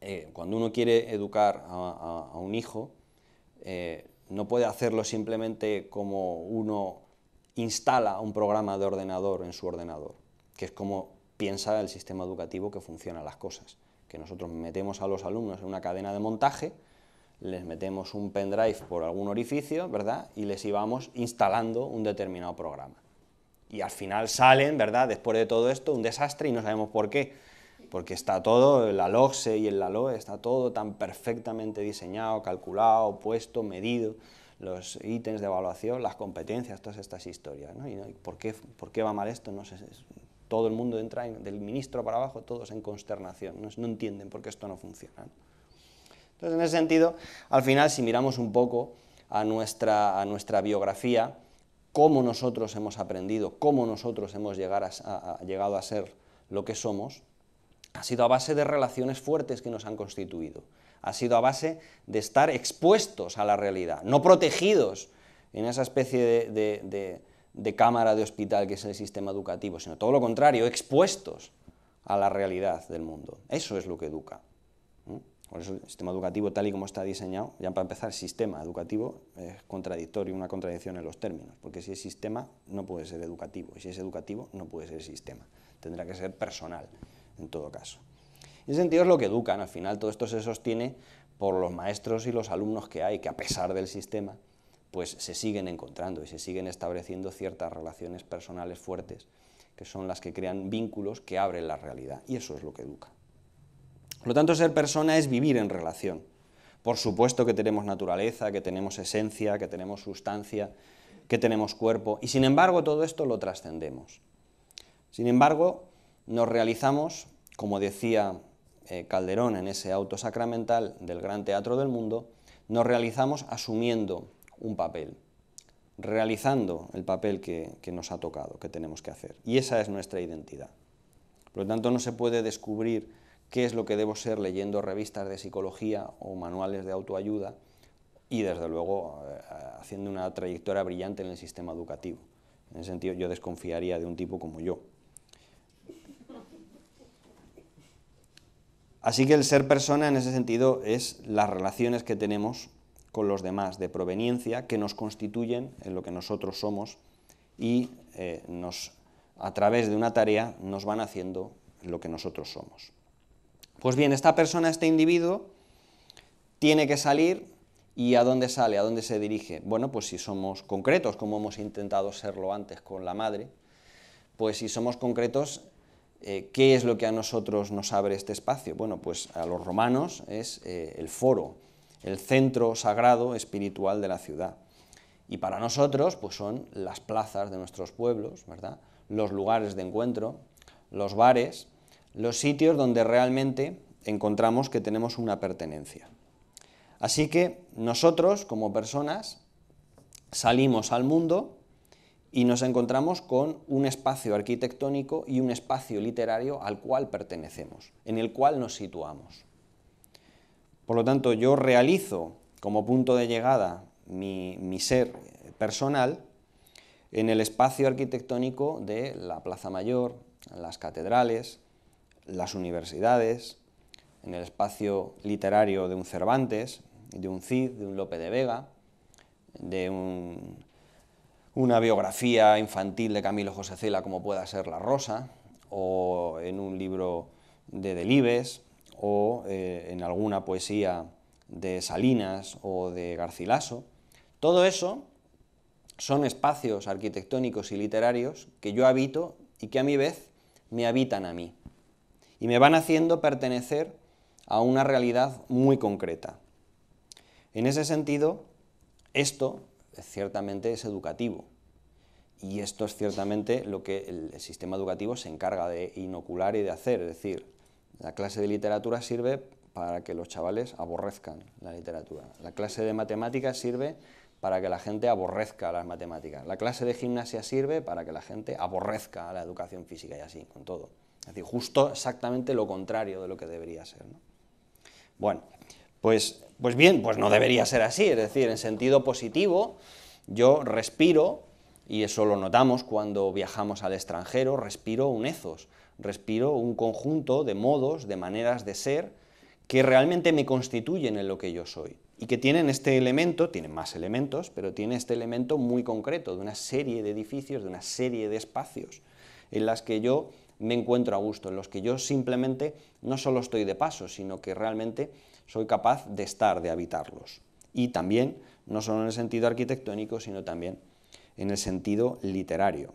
eh, cuando uno quiere educar a, un hijo, eh, no puede hacerlo simplemente como uno instala un programa de ordenador en su ordenador, que es como piensa el sistema educativo que funciona las cosas. Que nosotros metemos a los alumnos en una cadena de montaje, les metemos un pendrive por algún orificio, ¿verdad? Y les íbamos instalando un determinado programa. Y al final salen, ¿verdad? Después de todo esto, un desastre y no sabemos por qué porque está todo, el LOGSE y el aloe, está todo tan perfectamente diseñado, calculado, puesto, medido, los ítems de evaluación, las competencias, todas estas historias. por, qué, va mal esto? No sé, todo el mundo entra, del ministro para abajo, todos en consternación, no, entienden por qué esto no funciona. Entonces, en ese sentido, al final, si miramos un poco a nuestra, a nuestra biografía, cómo nosotros hemos aprendido, cómo nosotros hemos llegado a ser lo que somos, ha sido a base de relaciones fuertes que nos han constituido, ha sido a base de estar expuestos a la realidad, no protegidos en esa especie de, cámara de hospital que es el sistema educativo, sino todo lo contrario, expuestos a la realidad del mundo. Eso es lo que educa. Por eso el sistema educativo tal y como está diseñado, ya para empezar, sistema educativo es contradictorio, una contradicción en los términos, porque si es sistema no puede ser educativo, y si es educativo no puede ser sistema, tendrá que ser personal en todo caso. En ese sentido es lo que educan, al final todo esto se sostiene por los maestros y los alumnos que hay, que a pesar del sistema, pues se siguen encontrando y se siguen estableciendo ciertas relaciones personales fuertes, que son las que crean vínculos que abren la realidad, y eso es lo que educa. Por lo tanto, ser persona es vivir en relación. Por supuesto que tenemos naturaleza, que tenemos esencia, que tenemos sustancia, que tenemos cuerpo, y sin embargo todo esto lo trascendemos. Sin embargo, nos realizamos, como decía eh, Calderón en ese auto sacramental del Gran Teatro del Mundo, nos realizamos asumiendo un papel, realizando el papel que, nos ha tocado, que tenemos que hacer. Y esa es nuestra identidad. Por lo tanto, no se puede descubrir qué es lo que debo ser leyendo revistas de psicología o manuales de autoayuda y, desde luego, eh, haciendo una trayectoria brillante en el sistema educativo. En ese sentido, yo desconfiaría de un tipo como yo. Así que el ser persona en ese sentido es las relaciones que tenemos con los demás de proveniencia que nos constituyen en lo que nosotros somos y eh, nos, a través de una tarea nos van haciendo lo que nosotros somos. Pues bien, esta persona, este individuo, tiene que salir y ¿a dónde sale? ¿A dónde se dirige? Bueno, pues si somos concretos, como hemos intentado serlo antes con la madre, pues si somos concretos, eh, ¿Qué es lo que a nosotros nos abre este espacio? Bueno, pues a los romanos es eh, el foro, el centro sagrado espiritual de la ciudad. Y para nosotros, pues son las plazas de nuestros pueblos, ¿verdad? Los lugares de encuentro, los bares, los sitios donde realmente encontramos que tenemos una pertenencia. Así que nosotros, como personas, salimos al mundo y nos encontramos con un espacio arquitectónico y un espacio literario al cual pertenecemos, en el cual nos situamos. Por lo tanto, yo realizo como punto de llegada mi, mi ser personal en el espacio arquitectónico de la Plaza Mayor, las catedrales, las universidades, en el espacio literario de un Cervantes, de un Cid, de un Lope de Vega, de un una biografía infantil de Camilo José Cela como pueda ser La Rosa, o en un libro de Delibes, o eh, en alguna poesía de Salinas o de Garcilaso. Todo eso son espacios arquitectónicos y literarios que yo habito y que a mi vez me habitan a mí y me van haciendo pertenecer a una realidad muy concreta. En ese sentido, esto ciertamente es educativo. Y esto es ciertamente lo que el, sistema educativo se encarga de inocular y de hacer. Es decir, la clase de literatura sirve para que los chavales aborrezcan la literatura. La clase de matemáticas sirve para que la gente aborrezca las matemáticas. La clase de gimnasia sirve para que la gente aborrezca la educación física y así, con todo. Es decir, justo exactamente lo contrario de lo que debería ser. Bueno, pues pues bien, pues no debería ser así, es decir, en sentido positivo, yo respiro, y eso lo notamos cuando viajamos al extranjero, respiro un ethos, respiro un conjunto de modos, de maneras de ser, que realmente me constituyen en lo que yo soy y que tienen este elemento, tienen más elementos, pero tiene este elemento muy concreto, de una serie de edificios, de una serie de espacios en las que yo me encuentro a gusto, en los que yo simplemente no solo estoy de paso, sino que realmente soy capaz de estar, de habitarlos. Y también, no solo en el sentido arquitectónico, sino también en el sentido literario.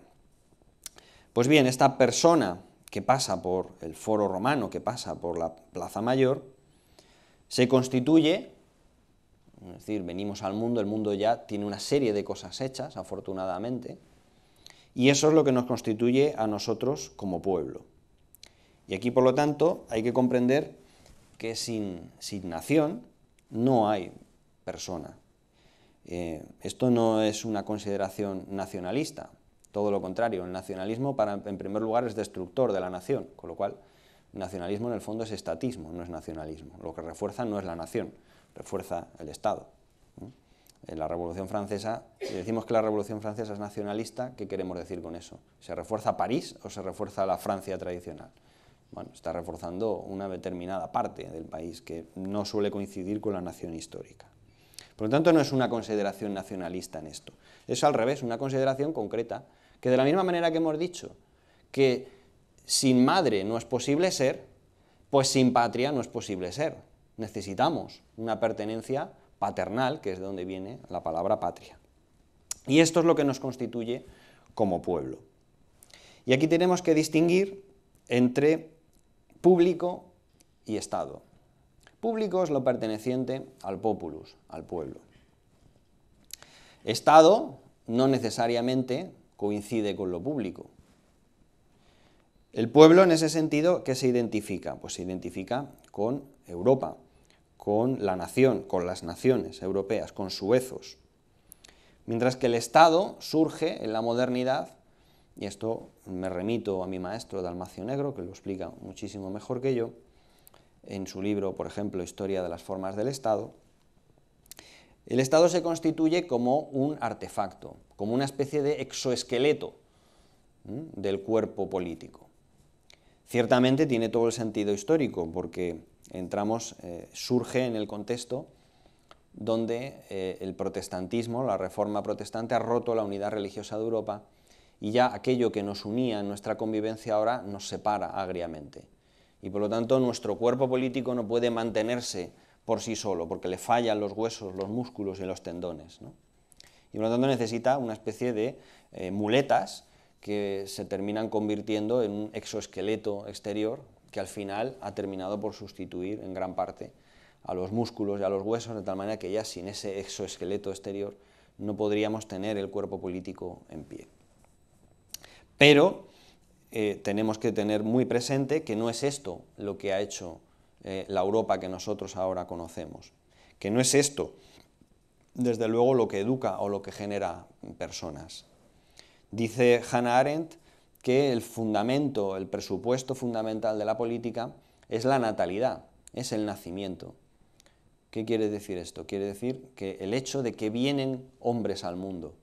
Pues bien, esta persona que pasa por el foro romano, que pasa por la Plaza Mayor, se constituye, es decir, venimos al mundo, el mundo ya tiene una serie de cosas hechas, afortunadamente, y eso es lo que nos constituye a nosotros como pueblo. Y aquí, por lo tanto, hay que comprender que sin, nación no hay persona. Eh, esto no es una consideración nacionalista, todo lo contrario, el nacionalismo en primer lugar es destructor de la nación, con lo cual nacionalismo en el fondo es estatismo, no es nacionalismo. Lo que refuerza no es la nación, refuerza el Estado. En la Revolución Francesa, si decimos que la Revolución Francesa es nacionalista, ¿qué queremos decir con eso? ¿Se refuerza París o se refuerza la Francia tradicional? bueno, está reforzando una determinada parte del país que no suele coincidir con la nación histórica. Por lo tanto, no es una consideración nacionalista en esto. Es al revés, una consideración concreta, que de la misma manera que hemos dicho que sin madre no es posible ser, pues sin patria no es posible ser. Necesitamos una pertenencia paternal, que es de donde viene la palabra patria. Y esto es lo que nos constituye como pueblo. Y aquí tenemos que distinguir entre público y Estado. Público es lo perteneciente al populus, al pueblo. Estado no necesariamente coincide con lo público. El pueblo en ese sentido, ¿qué se identifica? Pues se identifica con Europa, con la nación, con las naciones europeas, con suezos. Mientras que el Estado surge en la modernidad y esto me remito a mi maestro Dalmacio Negro, que lo explica muchísimo mejor que yo, en su libro, por ejemplo, Historia de las Formas del Estado. El Estado se constituye como un artefacto, como una especie de exoesqueleto del cuerpo político. Ciertamente tiene todo el sentido histórico, porque entramos, eh, surge en el contexto donde eh, el protestantismo, la reforma protestante, ha roto la unidad religiosa de Europa y ya aquello que nos unía en nuestra convivencia ahora nos separa agriamente. Y por lo tanto nuestro cuerpo político no puede mantenerse por sí solo, porque le fallan los huesos, los músculos y los tendones. Y por lo tanto necesita una especie de eh, muletas que se terminan convirtiendo en un exoesqueleto exterior que al final ha terminado por sustituir en gran parte a los músculos y a los huesos, de tal manera que ya sin ese exoesqueleto exterior no podríamos tener el cuerpo político en pie. Pero eh, tenemos que tener muy presente que no es esto lo que ha hecho eh, la Europa que nosotros ahora conocemos, que no es esto, desde luego, lo que educa o lo que genera personas. Dice Hannah Arendt que el fundamento, el presupuesto fundamental de la política es la natalidad, es el nacimiento. ¿Qué quiere decir esto? Quiere decir que el hecho de que vienen hombres al mundo,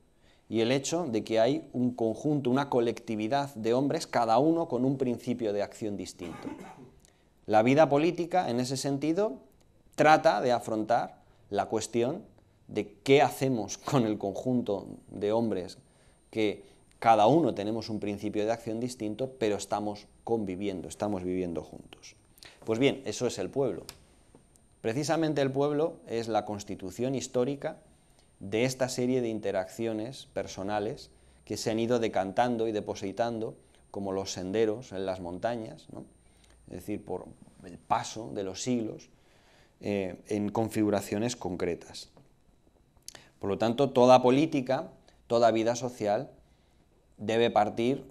y el hecho de que hay un conjunto, una colectividad de hombres, cada uno con un principio de acción distinto. La vida política, en ese sentido, trata de afrontar la cuestión de qué hacemos con el conjunto de hombres que cada uno tenemos un principio de acción distinto, pero estamos conviviendo, estamos viviendo juntos. Pues bien, eso es el pueblo. Precisamente el pueblo es la constitución histórica de esta serie de interacciones personales que se han ido decantando y depositando como los senderos en las montañas, es decir, por el paso de los siglos eh, en configuraciones concretas. Por lo tanto, toda política, toda vida social debe partir,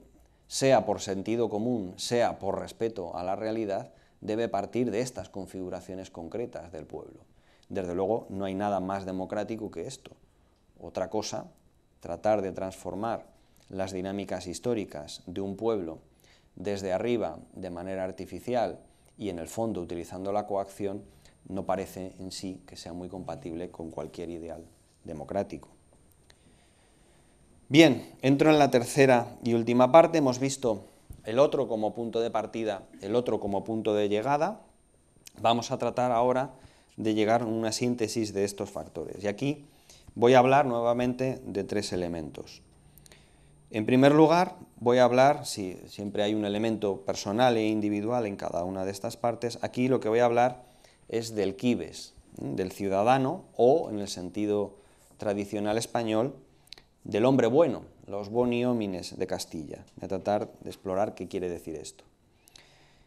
sea por sentido común, sea por respeto a la realidad, debe partir de estas configuraciones concretas del pueblo. Desde luego, no hay nada más democrático que esto. Otra cosa, tratar de transformar las dinámicas históricas de un pueblo desde arriba de manera artificial y en el fondo utilizando la coacción no parece en sí que sea muy compatible con cualquier ideal democrático. Bien, entro en la tercera y última parte. Hemos visto el otro como punto de partida, el otro como punto de llegada. Vamos a tratar ahora de llegar a una síntesis de estos factores. Y aquí Voy a hablar nuevamente de tres elementos. En primer lugar, voy a hablar, si siempre hay un elemento personal e individual en cada una de estas partes, aquí lo que voy a hablar es del quibes, del ciudadano o, en el sentido tradicional español, del hombre bueno, los homines de Castilla. Voy a tratar de explorar qué quiere decir esto.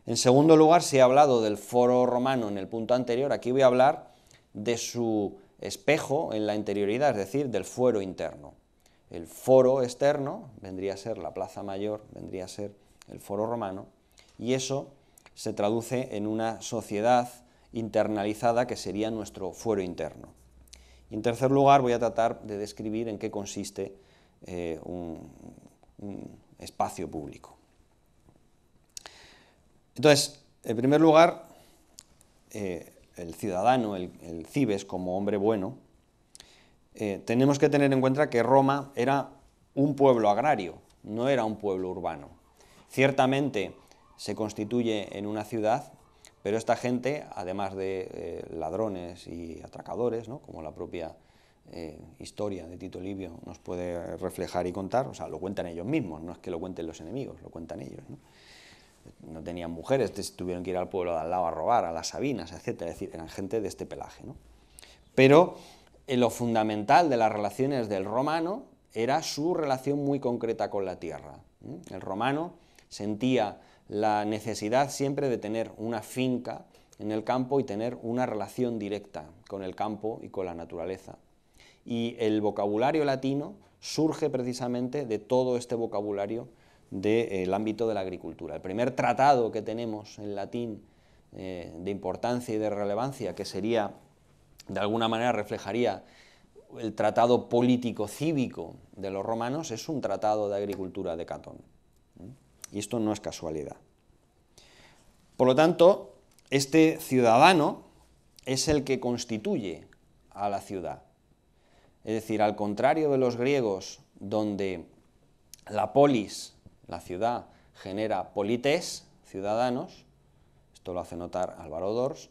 En segundo lugar, si he hablado del foro romano en el punto anterior, aquí voy a hablar de su espejo en la interioridad, es decir, del fuero interno. El foro externo vendría a ser la plaza mayor, vendría a ser el foro romano, y eso se traduce en una sociedad internalizada que sería nuestro fuero interno. Y en tercer lugar voy a tratar de describir en qué consiste eh, un, espacio público. Entonces, en primer lugar, eh, el ciudadano, el, cibes como hombre bueno, eh, tenemos que tener en cuenta que Roma era un pueblo agrario, no era un pueblo urbano. Ciertamente se constituye en una ciudad, pero esta gente, además de eh, ladrones y atracadores, ¿no? como la propia eh, historia de Tito Livio nos puede reflejar y contar, o sea, lo cuentan ellos mismos, no es que lo cuenten los enemigos, lo cuentan ellos no tenían mujeres, tuvieron que ir al pueblo de al lado a robar, a las Sabinas, etc. Es decir, eran gente de este pelaje. Pero eh, lo fundamental de las relaciones del romano era su relación muy concreta con la tierra. El romano sentía la necesidad siempre de tener una finca en el campo y tener una relación directa con el campo y con la naturaleza. Y el vocabulario latino surge precisamente de todo este vocabulario del ámbito de la agricultura. El primer tratado que tenemos en latín eh, de importancia y de relevancia, que sería, de alguna manera reflejaría el tratado político-cívico de los romanos, es un tratado de agricultura de Catón. ¿eh? Y esto no es casualidad. Por lo tanto, este ciudadano es el que constituye a la ciudad. Es decir, al contrario de los griegos, donde la polis la ciudad genera polites, ciudadanos, esto lo hace notar Álvaro Dors,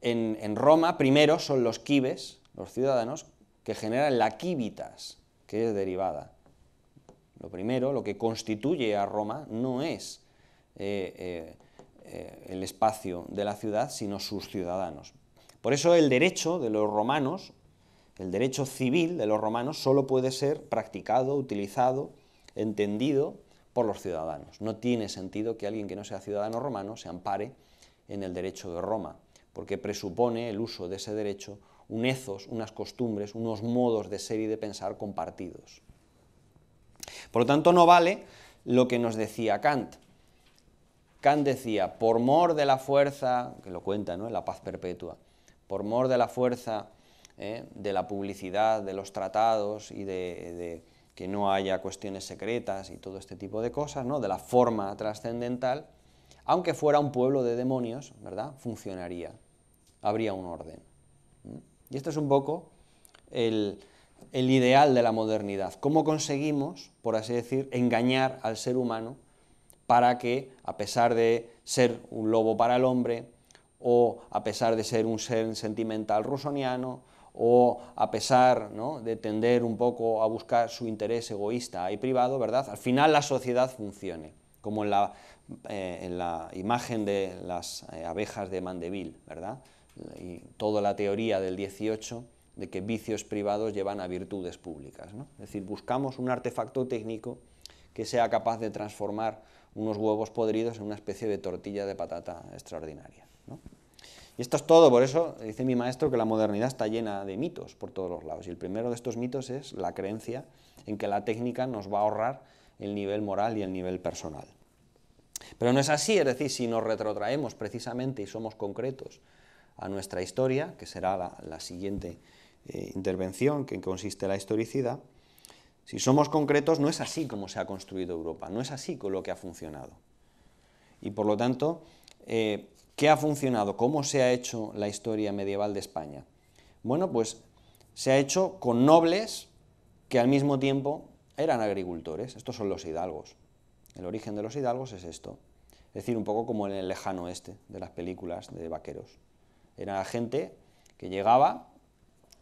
en, Roma primero son los quives, los ciudadanos, que generan la quivitas, que es derivada. Lo primero, lo que constituye a Roma no es eh, eh, eh, el espacio de la ciudad, sino sus ciudadanos. Por eso el derecho de los romanos, el derecho civil de los romanos, solo puede ser practicado, utilizado, entendido por los ciudadanos. No tiene sentido que alguien que no sea ciudadano romano se ampare en el derecho de Roma, porque presupone el uso de ese derecho un ethos, unas costumbres, unos modos de ser y de pensar compartidos. Por lo tanto, no vale lo que nos decía Kant. Kant decía, por mor de la fuerza, que lo cuenta, ¿no? La paz perpetua, por mor de la fuerza eh, de la publicidad, de los tratados y de que no haya cuestiones secretas y todo este tipo de cosas, ¿no? de la forma trascendental, aunque fuera un pueblo de demonios, ¿verdad? Funcionaría, habría un orden. Y esto es un poco el, ideal de la modernidad, cómo conseguimos, por así decir, engañar al ser humano para que, a pesar de ser un lobo para el hombre, o a pesar de ser un ser sentimental rusoniano, o a pesar de tender un poco a buscar su interés egoísta y privado, ¿verdad? Al final la sociedad funcione, como en la, eh, imagen de las eh, abejas de Mandeville, ¿verdad? Y toda la teoría del 18 de que vicios privados llevan a virtudes públicas. ¿no? Es decir, buscamos un artefacto técnico que sea capaz de transformar unos huevos podridos en una especie de tortilla de patata extraordinaria. ¿no? Y esto es todo, por eso dice mi maestro que la modernidad está llena de mitos por todos los lados. Y el primero de estos mitos es la creencia en que la técnica nos va a ahorrar el nivel moral y el nivel personal. Pero no es así, es decir, si nos retrotraemos precisamente y somos concretos a nuestra historia, que será la, siguiente eh, intervención que consiste en la historicidad, si somos concretos no es así como se ha construido Europa, no es así con lo que ha funcionado. Y por lo tanto, eh, ¿Qué ha funcionado? ¿Cómo se ha hecho la historia medieval de España? Bueno, pues se ha hecho con nobles que al mismo tiempo eran agricultores. Estos son los hidalgos. El origen de los hidalgos es esto. Es decir, un poco como en el lejano oeste de las películas de vaqueros. Era gente que llegaba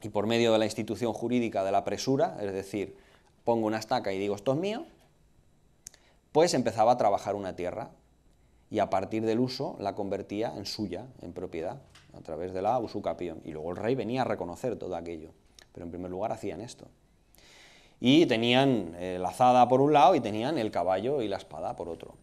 y por medio de la institución jurídica de la presura, es decir, pongo una estaca y digo esto es mío, pues empezaba a trabajar una tierra y a partir del uso la convertía en suya, en propiedad, a través de la usucapión. Y luego el rey venía a reconocer todo aquello, pero en primer lugar hacían esto. Y tenían eh, la azada por un lado y tenían el caballo y la espada por otro.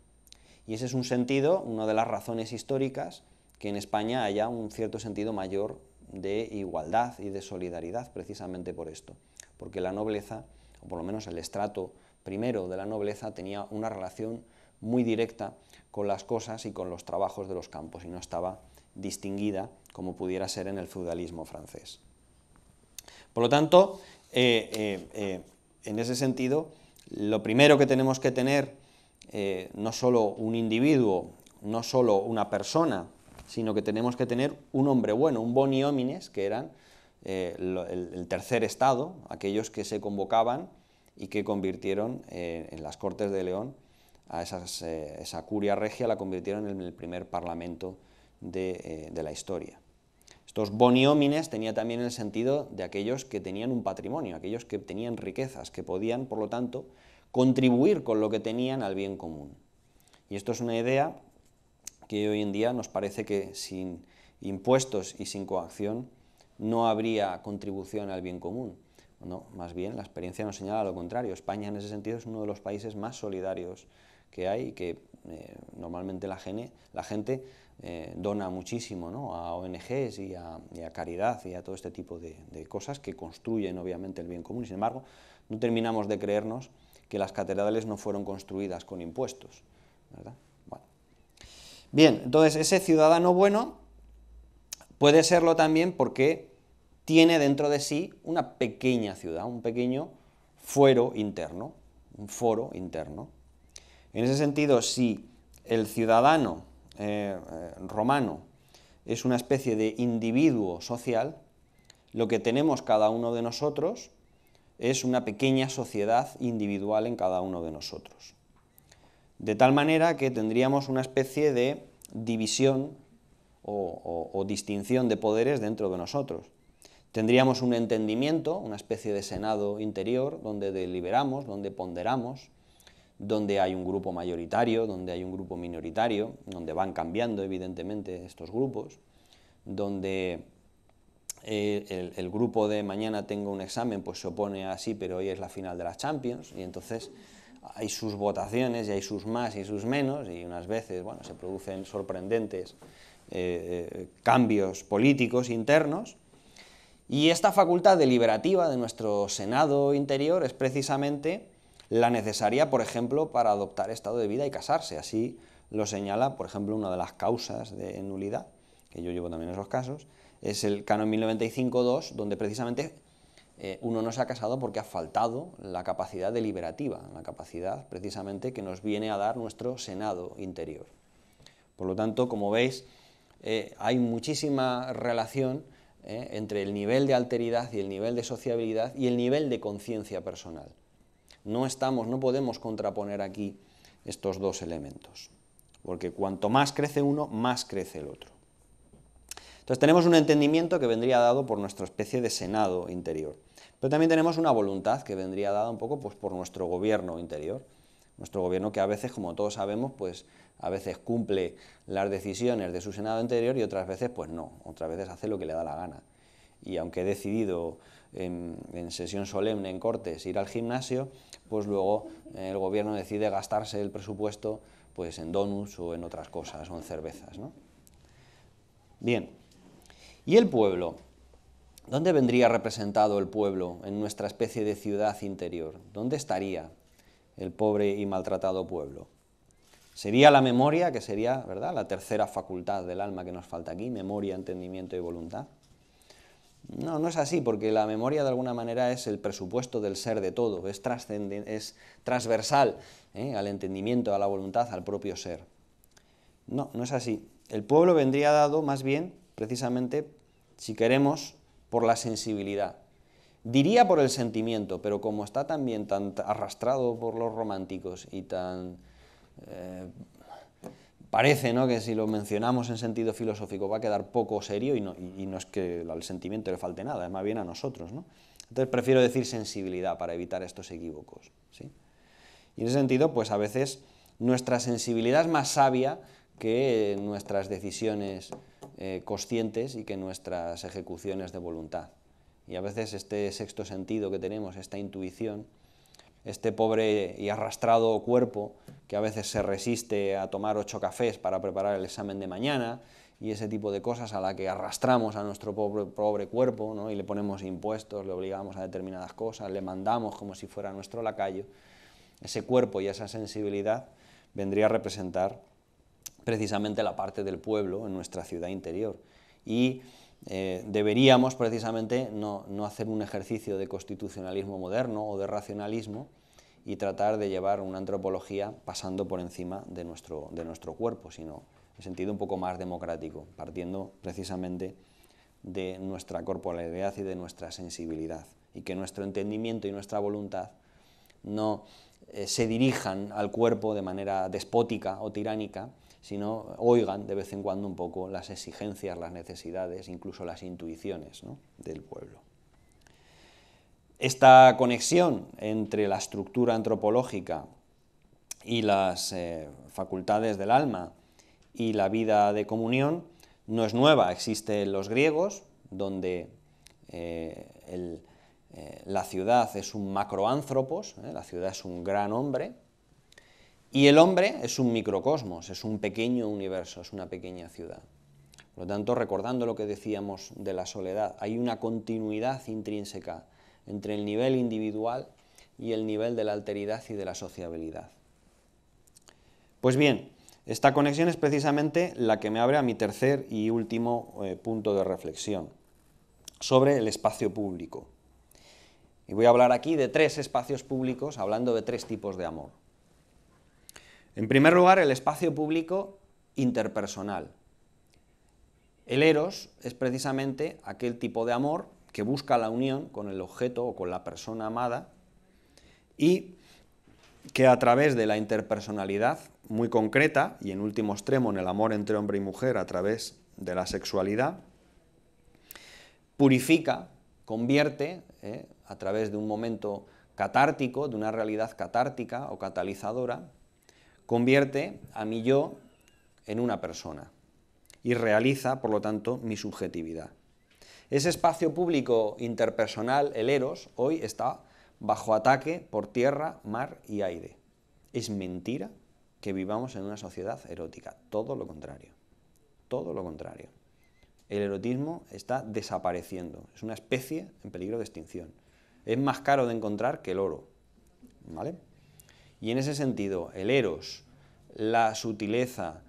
Y ese es un sentido, una de las razones históricas, que en España haya un cierto sentido mayor de igualdad y de solidaridad, precisamente por esto. Porque la nobleza, o por lo menos el estrato primero de la nobleza, tenía una relación muy directa con las cosas y con los trabajos de los campos y no estaba distinguida como pudiera ser en el feudalismo francés. Por lo tanto, eh, eh, eh, en ese sentido, lo primero que tenemos que tener, no solo un individuo, no solo una persona, sino que tenemos que tener un hombre bueno, un boni homines, que eran el, tercer estado, aquellos que se convocaban y que convirtieron en las Cortes de León a eh, esa curia regia la convirtieron en el primer parlamento de, eh, la historia. Estos boniómines tenía también el sentido de aquellos que tenían un patrimonio, aquellos que tenían riquezas, que podían, por lo tanto, contribuir con lo que tenían al bien común. Y esto es una idea que hoy en día nos parece que sin impuestos y sin coacción no habría contribución al bien común. No, más bien la experiencia nos señala lo contrario. España en ese sentido es uno de los países más solidarios que hay que eh, normalmente la, gente eh, dona muchísimo a ONGs y a, caridad y a todo este tipo de, cosas que construyen obviamente el bien común. Sin embargo, no terminamos de creernos que las catedrales no fueron construidas con impuestos. Bien, entonces ese ciudadano bueno puede serlo también porque tiene dentro de sí una pequeña ciudad, un pequeño fuero interno, un foro interno. En ese sentido, si el ciudadano eh, eh, romano es una especie de individuo social, lo que tenemos cada uno de nosotros es una pequeña sociedad individual en cada uno de nosotros. De tal manera que tendríamos una especie de división o distinción de poderes dentro de nosotros. Tendríamos un entendimiento, una especie de senado interior, donde deliberamos, donde ponderamos, donde hay un grupo mayoritario, donde hay un grupo minoritario, donde van cambiando evidentemente estos grupos, donde eh, el, grupo de mañana tengo un examen, pues se opone así, pero hoy es la final de las Champions, y entonces hay sus votaciones y hay sus más y sus menos, y unas veces bueno, se producen sorprendentes eh, eh, cambios políticos internos, y esta facultad deliberativa de nuestro Senado interior es precisamente la necesaria, por ejemplo, para adoptar estado de vida y casarse. Así lo señala, por ejemplo, una de las causas de nulidad, que yo llevo también esos casos, es el canon 1095-2, donde precisamente eh, uno no se ha casado porque ha faltado la capacidad deliberativa, la capacidad precisamente que nos viene a dar nuestro Senado interior. Por lo tanto, como veis, eh, hay muchísima relación eh, entre el nivel de alteridad y el nivel de sociabilidad y el nivel de conciencia personal. No estamos, no podemos contraponer aquí estos dos elementos, porque cuanto más crece uno, más crece el otro. Entonces tenemos un entendimiento que vendría dado por nuestra especie de senado interior, pero también tenemos una voluntad que vendría dada un poco pues, por nuestro gobierno interior, nuestro gobierno que a veces, como todos sabemos, pues a veces cumple las decisiones de su Senado interior y otras veces pues no, otras veces hace lo que le da la gana. Y aunque he decidido en, sesión solemne en Cortes ir al gimnasio, pues luego eh, el gobierno decide gastarse el presupuesto pues en donuts o en otras cosas o en cervezas. ¿no? Bien, ¿y el pueblo? ¿Dónde vendría representado el pueblo en nuestra especie de ciudad interior? ¿Dónde estaría el pobre y maltratado pueblo? Sería la memoria, que sería ¿verdad? la tercera facultad del alma que nos falta aquí, memoria, entendimiento y voluntad. No, no es así, porque la memoria de alguna manera es el presupuesto del ser de todo, es, es transversal ¿eh? al entendimiento, a la voluntad, al propio ser. No, no es así. El pueblo vendría dado más bien, precisamente, si queremos, por la sensibilidad. Diría por el sentimiento, pero como está también tan arrastrado por los románticos y tan eh, parece ¿no? que si lo mencionamos en sentido filosófico va a quedar poco serio y no, es que al sentimiento le falte nada, es más bien a nosotros. ¿no? Entonces prefiero decir sensibilidad para evitar estos equívocos. ¿sí? Y en ese sentido, pues a veces nuestra sensibilidad es más sabia que nuestras decisiones eh, conscientes y que nuestras ejecuciones de voluntad. Y a veces este sexto sentido que tenemos, esta intuición, este pobre y arrastrado cuerpo que a veces se resiste a tomar ocho cafés para preparar el examen de mañana y ese tipo de cosas a la que arrastramos a nuestro pobre, cuerpo y le ponemos impuestos, le obligamos a determinadas cosas, le mandamos como si fuera nuestro lacayo, ese cuerpo y esa sensibilidad vendría a representar precisamente la parte del pueblo en nuestra ciudad interior. Y eh, deberíamos precisamente no, hacer un ejercicio de constitucionalismo moderno o de racionalismo y tratar de llevar una antropología pasando por encima de nuestro, cuerpo, sino en sentido un poco más democrático, partiendo precisamente de nuestra corporalidad y de nuestra sensibilidad, y que nuestro entendimiento y nuestra voluntad no eh, se dirijan al cuerpo de manera despótica o tiránica, sino oigan de vez en cuando un poco las exigencias, las necesidades, incluso las intuiciones del pueblo. Esta conexión entre la estructura antropológica y las eh, facultades del alma y la vida de comunión no es nueva, existe en los griegos, donde eh, eh, la ciudad es un macroántropos, la ciudad es un gran hombre, y el hombre es un microcosmos, es un pequeño universo, es una pequeña ciudad. Por lo tanto, recordando lo que decíamos de la soledad, hay una continuidad intrínseca entre el nivel individual y el nivel de la alteridad y de la sociabilidad. Pues bien, esta conexión es precisamente la que me abre a mi tercer y último eh, punto de reflexión sobre el espacio público. Y voy a hablar aquí de tres espacios públicos, hablando de tres tipos de amor. En primer lugar, el espacio público interpersonal. El eros es precisamente aquel tipo de amor que busca la unión con el objeto o con la persona amada y que a través de la interpersonalidad muy concreta y en último extremo en el amor entre hombre y mujer a través de la sexualidad, purifica, convierte eh, a través de un momento catártico, de una realidad catártica o catalizadora, convierte a mi yo en una persona y realiza, por lo tanto, mi subjetividad. Ese espacio público interpersonal, el eros, hoy está bajo ataque por tierra, mar y aire. Es mentira que vivamos en una sociedad erótica, todo lo contrario, todo lo contrario. El erotismo está desapareciendo, es una especie en peligro de extinción. Es más caro de encontrar que el oro, ¿vale? Y en ese sentido, el eros, la sutileza,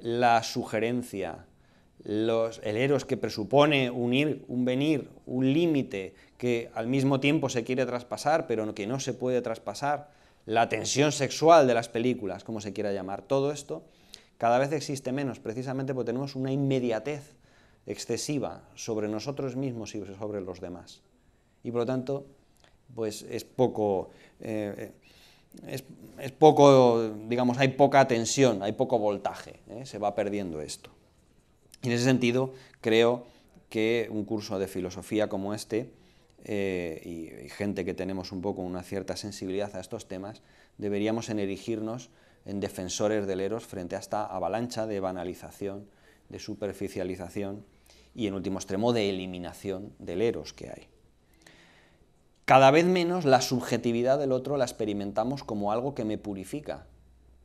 la sugerencia, los, el eros que presupone unir, un venir, un límite que al mismo tiempo se quiere traspasar, pero que no se puede traspasar, la tensión sexual de las películas, como se quiera llamar, todo esto cada vez existe menos, precisamente porque tenemos una inmediatez excesiva sobre nosotros mismos y sobre los demás. Y por lo tanto, pues es poco... Eh, eh, es, poco, digamos, hay poca tensión, hay poco voltaje, ¿eh? se va perdiendo esto. en ese sentido, creo que un curso de filosofía como este, eh, y, y, gente que tenemos un poco una cierta sensibilidad a estos temas, deberíamos en erigirnos en defensores del Eros frente a esta avalancha de banalización, de superficialización y en último extremo de eliminación del Eros que hay. Cada vez menos la subjetividad del otro la experimentamos como algo que me purifica.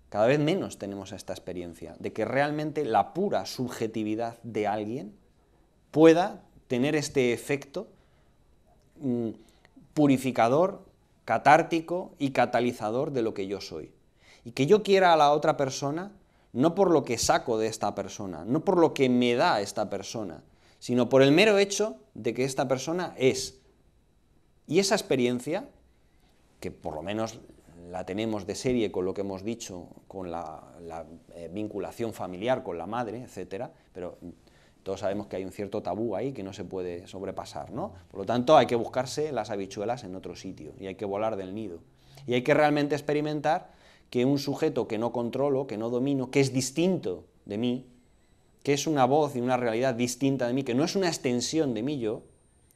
Cada vez menos tenemos esta experiencia de que realmente la pura subjetividad de alguien pueda tener este efecto mm, purificador, catártico y catalizador de lo que yo soy. Y que yo quiera a la otra persona no por lo que saco de esta persona, no por lo que me da esta persona, sino por el mero hecho de que esta persona es y esa experiencia, que por lo menos la tenemos de serie con lo que hemos dicho, con la, eh, vinculación familiar con la madre, etcétera, pero todos sabemos que hay un cierto tabú ahí que no se puede sobrepasar, ¿no? Por lo tanto, hay que buscarse las habichuelas en otro sitio y hay que volar del nido. Y hay que realmente experimentar que un sujeto que no controlo, que no domino, que es distinto de mí, que es una voz y una realidad distinta de mí, que no es una extensión de mí yo,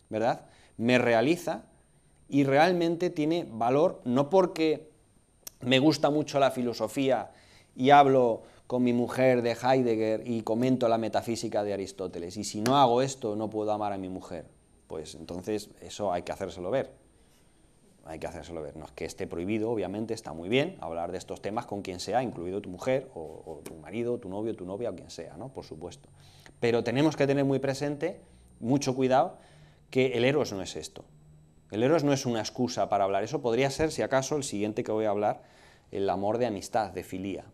¿verdad? Me realiza y realmente tiene valor, no porque me gusta mucho la filosofía y hablo con mi mujer de Heidegger y comento la metafísica de Aristóteles, y si no hago esto no puedo amar a mi mujer, pues entonces eso hay que hacérselo ver. Hay que hacérselo ver. No es que esté prohibido, obviamente está muy bien hablar de estos temas con quien sea, incluido tu mujer o, tu marido, tu novio, tu novia o quien sea, ¿no? Por supuesto. Pero tenemos que tener muy presente, mucho cuidado, que el Eros no es esto. El Eros no es una excusa para hablar, eso podría ser, si acaso, el siguiente que voy a hablar, el amor de amistad, de filía.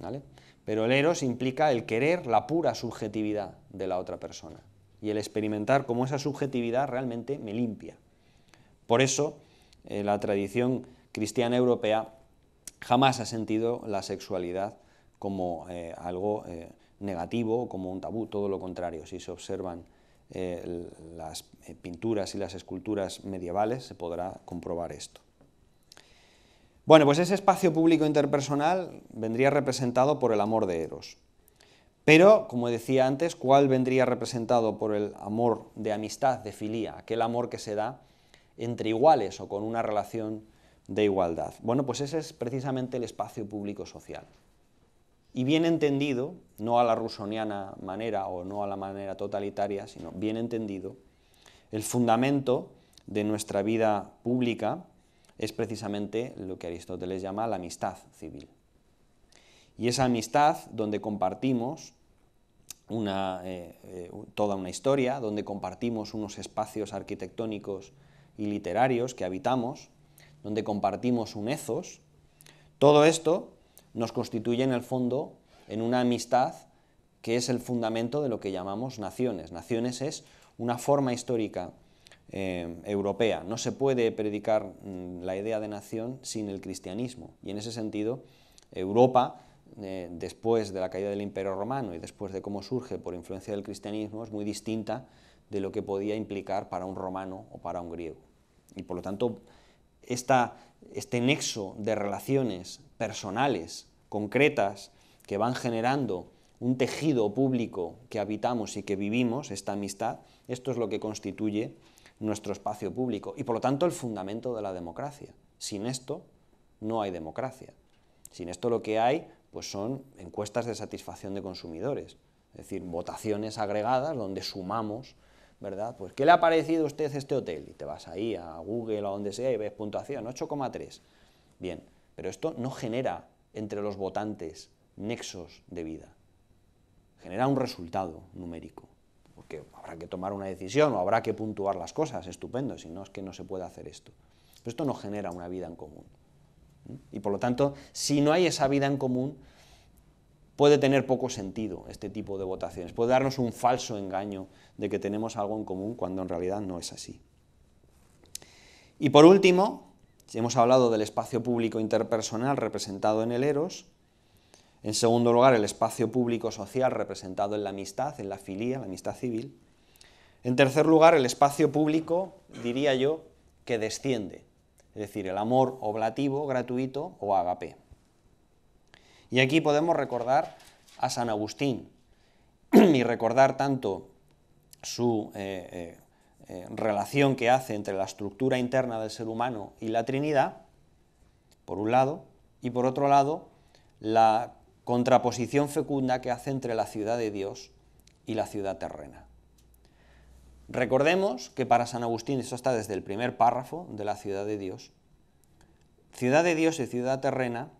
¿vale? Pero el Eros implica el querer la pura subjetividad de la otra persona y el experimentar cómo esa subjetividad realmente me limpia. Por eso, eh, la tradición cristiana europea jamás ha sentido la sexualidad como eh, algo eh, negativo, como un tabú, todo lo contrario, si se observan eh, las eh, pinturas y las esculturas medievales, se podrá comprobar esto. Bueno, pues ese espacio público interpersonal vendría representado por el amor de Eros. Pero, como decía antes, ¿cuál vendría representado por el amor de amistad, de filía, aquel amor que se da entre iguales o con una relación de igualdad? Bueno, pues ese es precisamente el espacio público social y bien entendido, no a la rusoniana manera o no a la manera totalitaria, sino bien entendido, el fundamento de nuestra vida pública es precisamente lo que Aristóteles llama la amistad civil. Y esa amistad donde compartimos eh, eh, toda una historia, donde compartimos unos espacios arquitectónicos y literarios que habitamos, donde compartimos un ethos, todo esto nos constituye en el fondo en una amistad que es el fundamento de lo que llamamos naciones. Naciones es una forma histórica eh, europea. No se puede predicar mm, la idea de nación sin el cristianismo. Y en ese sentido, Europa, eh, después de la caída del Imperio Romano y después de cómo surge por influencia del cristianismo, es muy distinta de lo que podía implicar para un romano o para un griego. Y por lo tanto, este nexo de relaciones personales, concretas, que van generando un tejido público que habitamos y que vivimos, esta amistad, esto es lo que constituye nuestro espacio público y por lo tanto el fundamento de la democracia. Sin esto no hay democracia. Sin esto lo que hay pues son encuestas de satisfacción de consumidores, es decir, votaciones agregadas donde sumamos ¿verdad? Pues, ¿qué le ha parecido a usted este hotel? Y te vas ahí a Google o a donde sea y ves puntuación, 8,3. Bien, pero esto no genera entre los votantes nexos de vida. Genera un resultado numérico, porque habrá que tomar una decisión o habrá que puntuar las cosas, estupendo, si no es que no se puede hacer esto. Pero esto no genera una vida en común. ¿Mm? Y por lo tanto, si no hay esa vida en común, puede tener poco sentido este tipo de votaciones, puede darnos un falso engaño de que tenemos algo en común cuando en realidad no es así. Y por último, hemos hablado del espacio público interpersonal representado en el Eros, en segundo lugar el espacio público social representado en la amistad, en la filía, la amistad civil, en tercer lugar el espacio público, diría yo, que desciende, es decir, el amor oblativo, gratuito o agape. Y aquí podemos recordar a San Agustín y recordar tanto su eh, eh, eh, relación que hace entre la estructura interna del ser humano y la Trinidad, por un lado, y por otro lado, la contraposición fecunda que hace entre la ciudad de Dios y la ciudad terrena. Recordemos que para San Agustín, eso está desde el primer párrafo de la ciudad de Dios, ciudad de Dios y ciudad terrena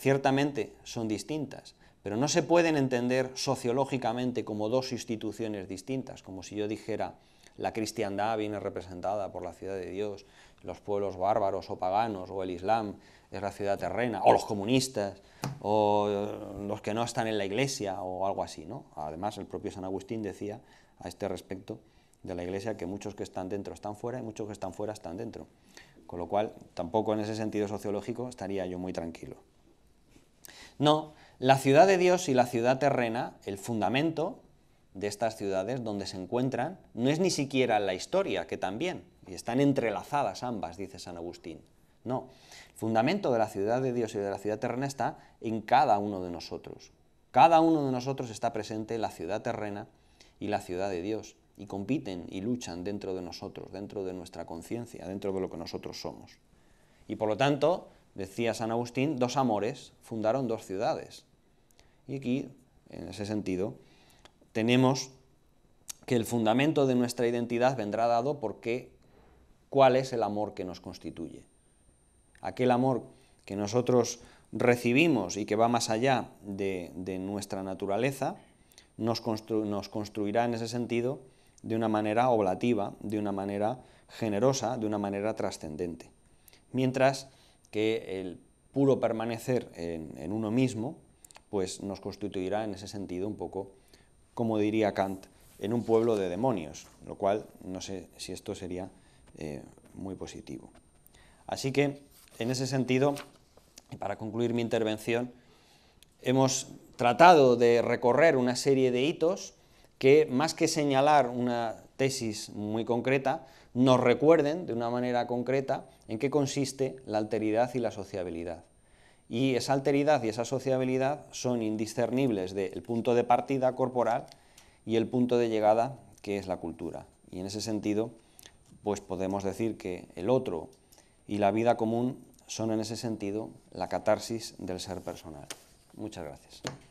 ciertamente son distintas, pero no se pueden entender sociológicamente como dos instituciones distintas, como si yo dijera la cristiandad viene representada por la ciudad de Dios, los pueblos bárbaros o paganos, o el Islam es la ciudad terrena, o los comunistas, o eh, los que no están en la iglesia, o algo así. ¿no? Además, el propio San Agustín decía a este respecto de la iglesia que muchos que están dentro están fuera y muchos que están fuera están dentro. Con lo cual, tampoco en ese sentido sociológico estaría yo muy tranquilo. No, la ciudad de Dios y la ciudad terrena, el fundamento de estas ciudades donde se encuentran, no es ni siquiera la historia, que también, y están entrelazadas ambas, dice San Agustín. No, el fundamento de la ciudad de Dios y de la ciudad terrena está en cada uno de nosotros. Cada uno de nosotros está presente en la ciudad terrena y la ciudad de Dios, y compiten y luchan dentro de nosotros, dentro de nuestra conciencia, dentro de lo que nosotros somos. Y por lo tanto, Decía San Agustín, dos amores fundaron dos ciudades. Y aquí, en ese sentido, tenemos que el fundamento de nuestra identidad vendrá dado porque cuál es el amor que nos constituye. Aquel amor que nosotros recibimos y que va más allá de, nuestra naturaleza, nos, nos construirá en ese sentido de una manera oblativa, de una manera generosa, de una manera trascendente. Mientras que el puro permanecer en, uno mismo, pues nos constituirá en ese sentido un poco, como diría Kant, en un pueblo de demonios, lo cual no sé si esto sería eh, muy positivo. Así que, en ese sentido, para concluir mi intervención, hemos tratado de recorrer una serie de hitos que, más que señalar una tesis muy concreta, nos recuerden de una manera concreta en qué consiste la alteridad y la sociabilidad. Y esa alteridad y esa sociabilidad son indiscernibles del punto de partida corporal y el punto de llegada que es la cultura. Y en ese sentido, pues podemos decir que el otro y la vida común son en ese sentido la catarsis del ser personal. Muchas gracias.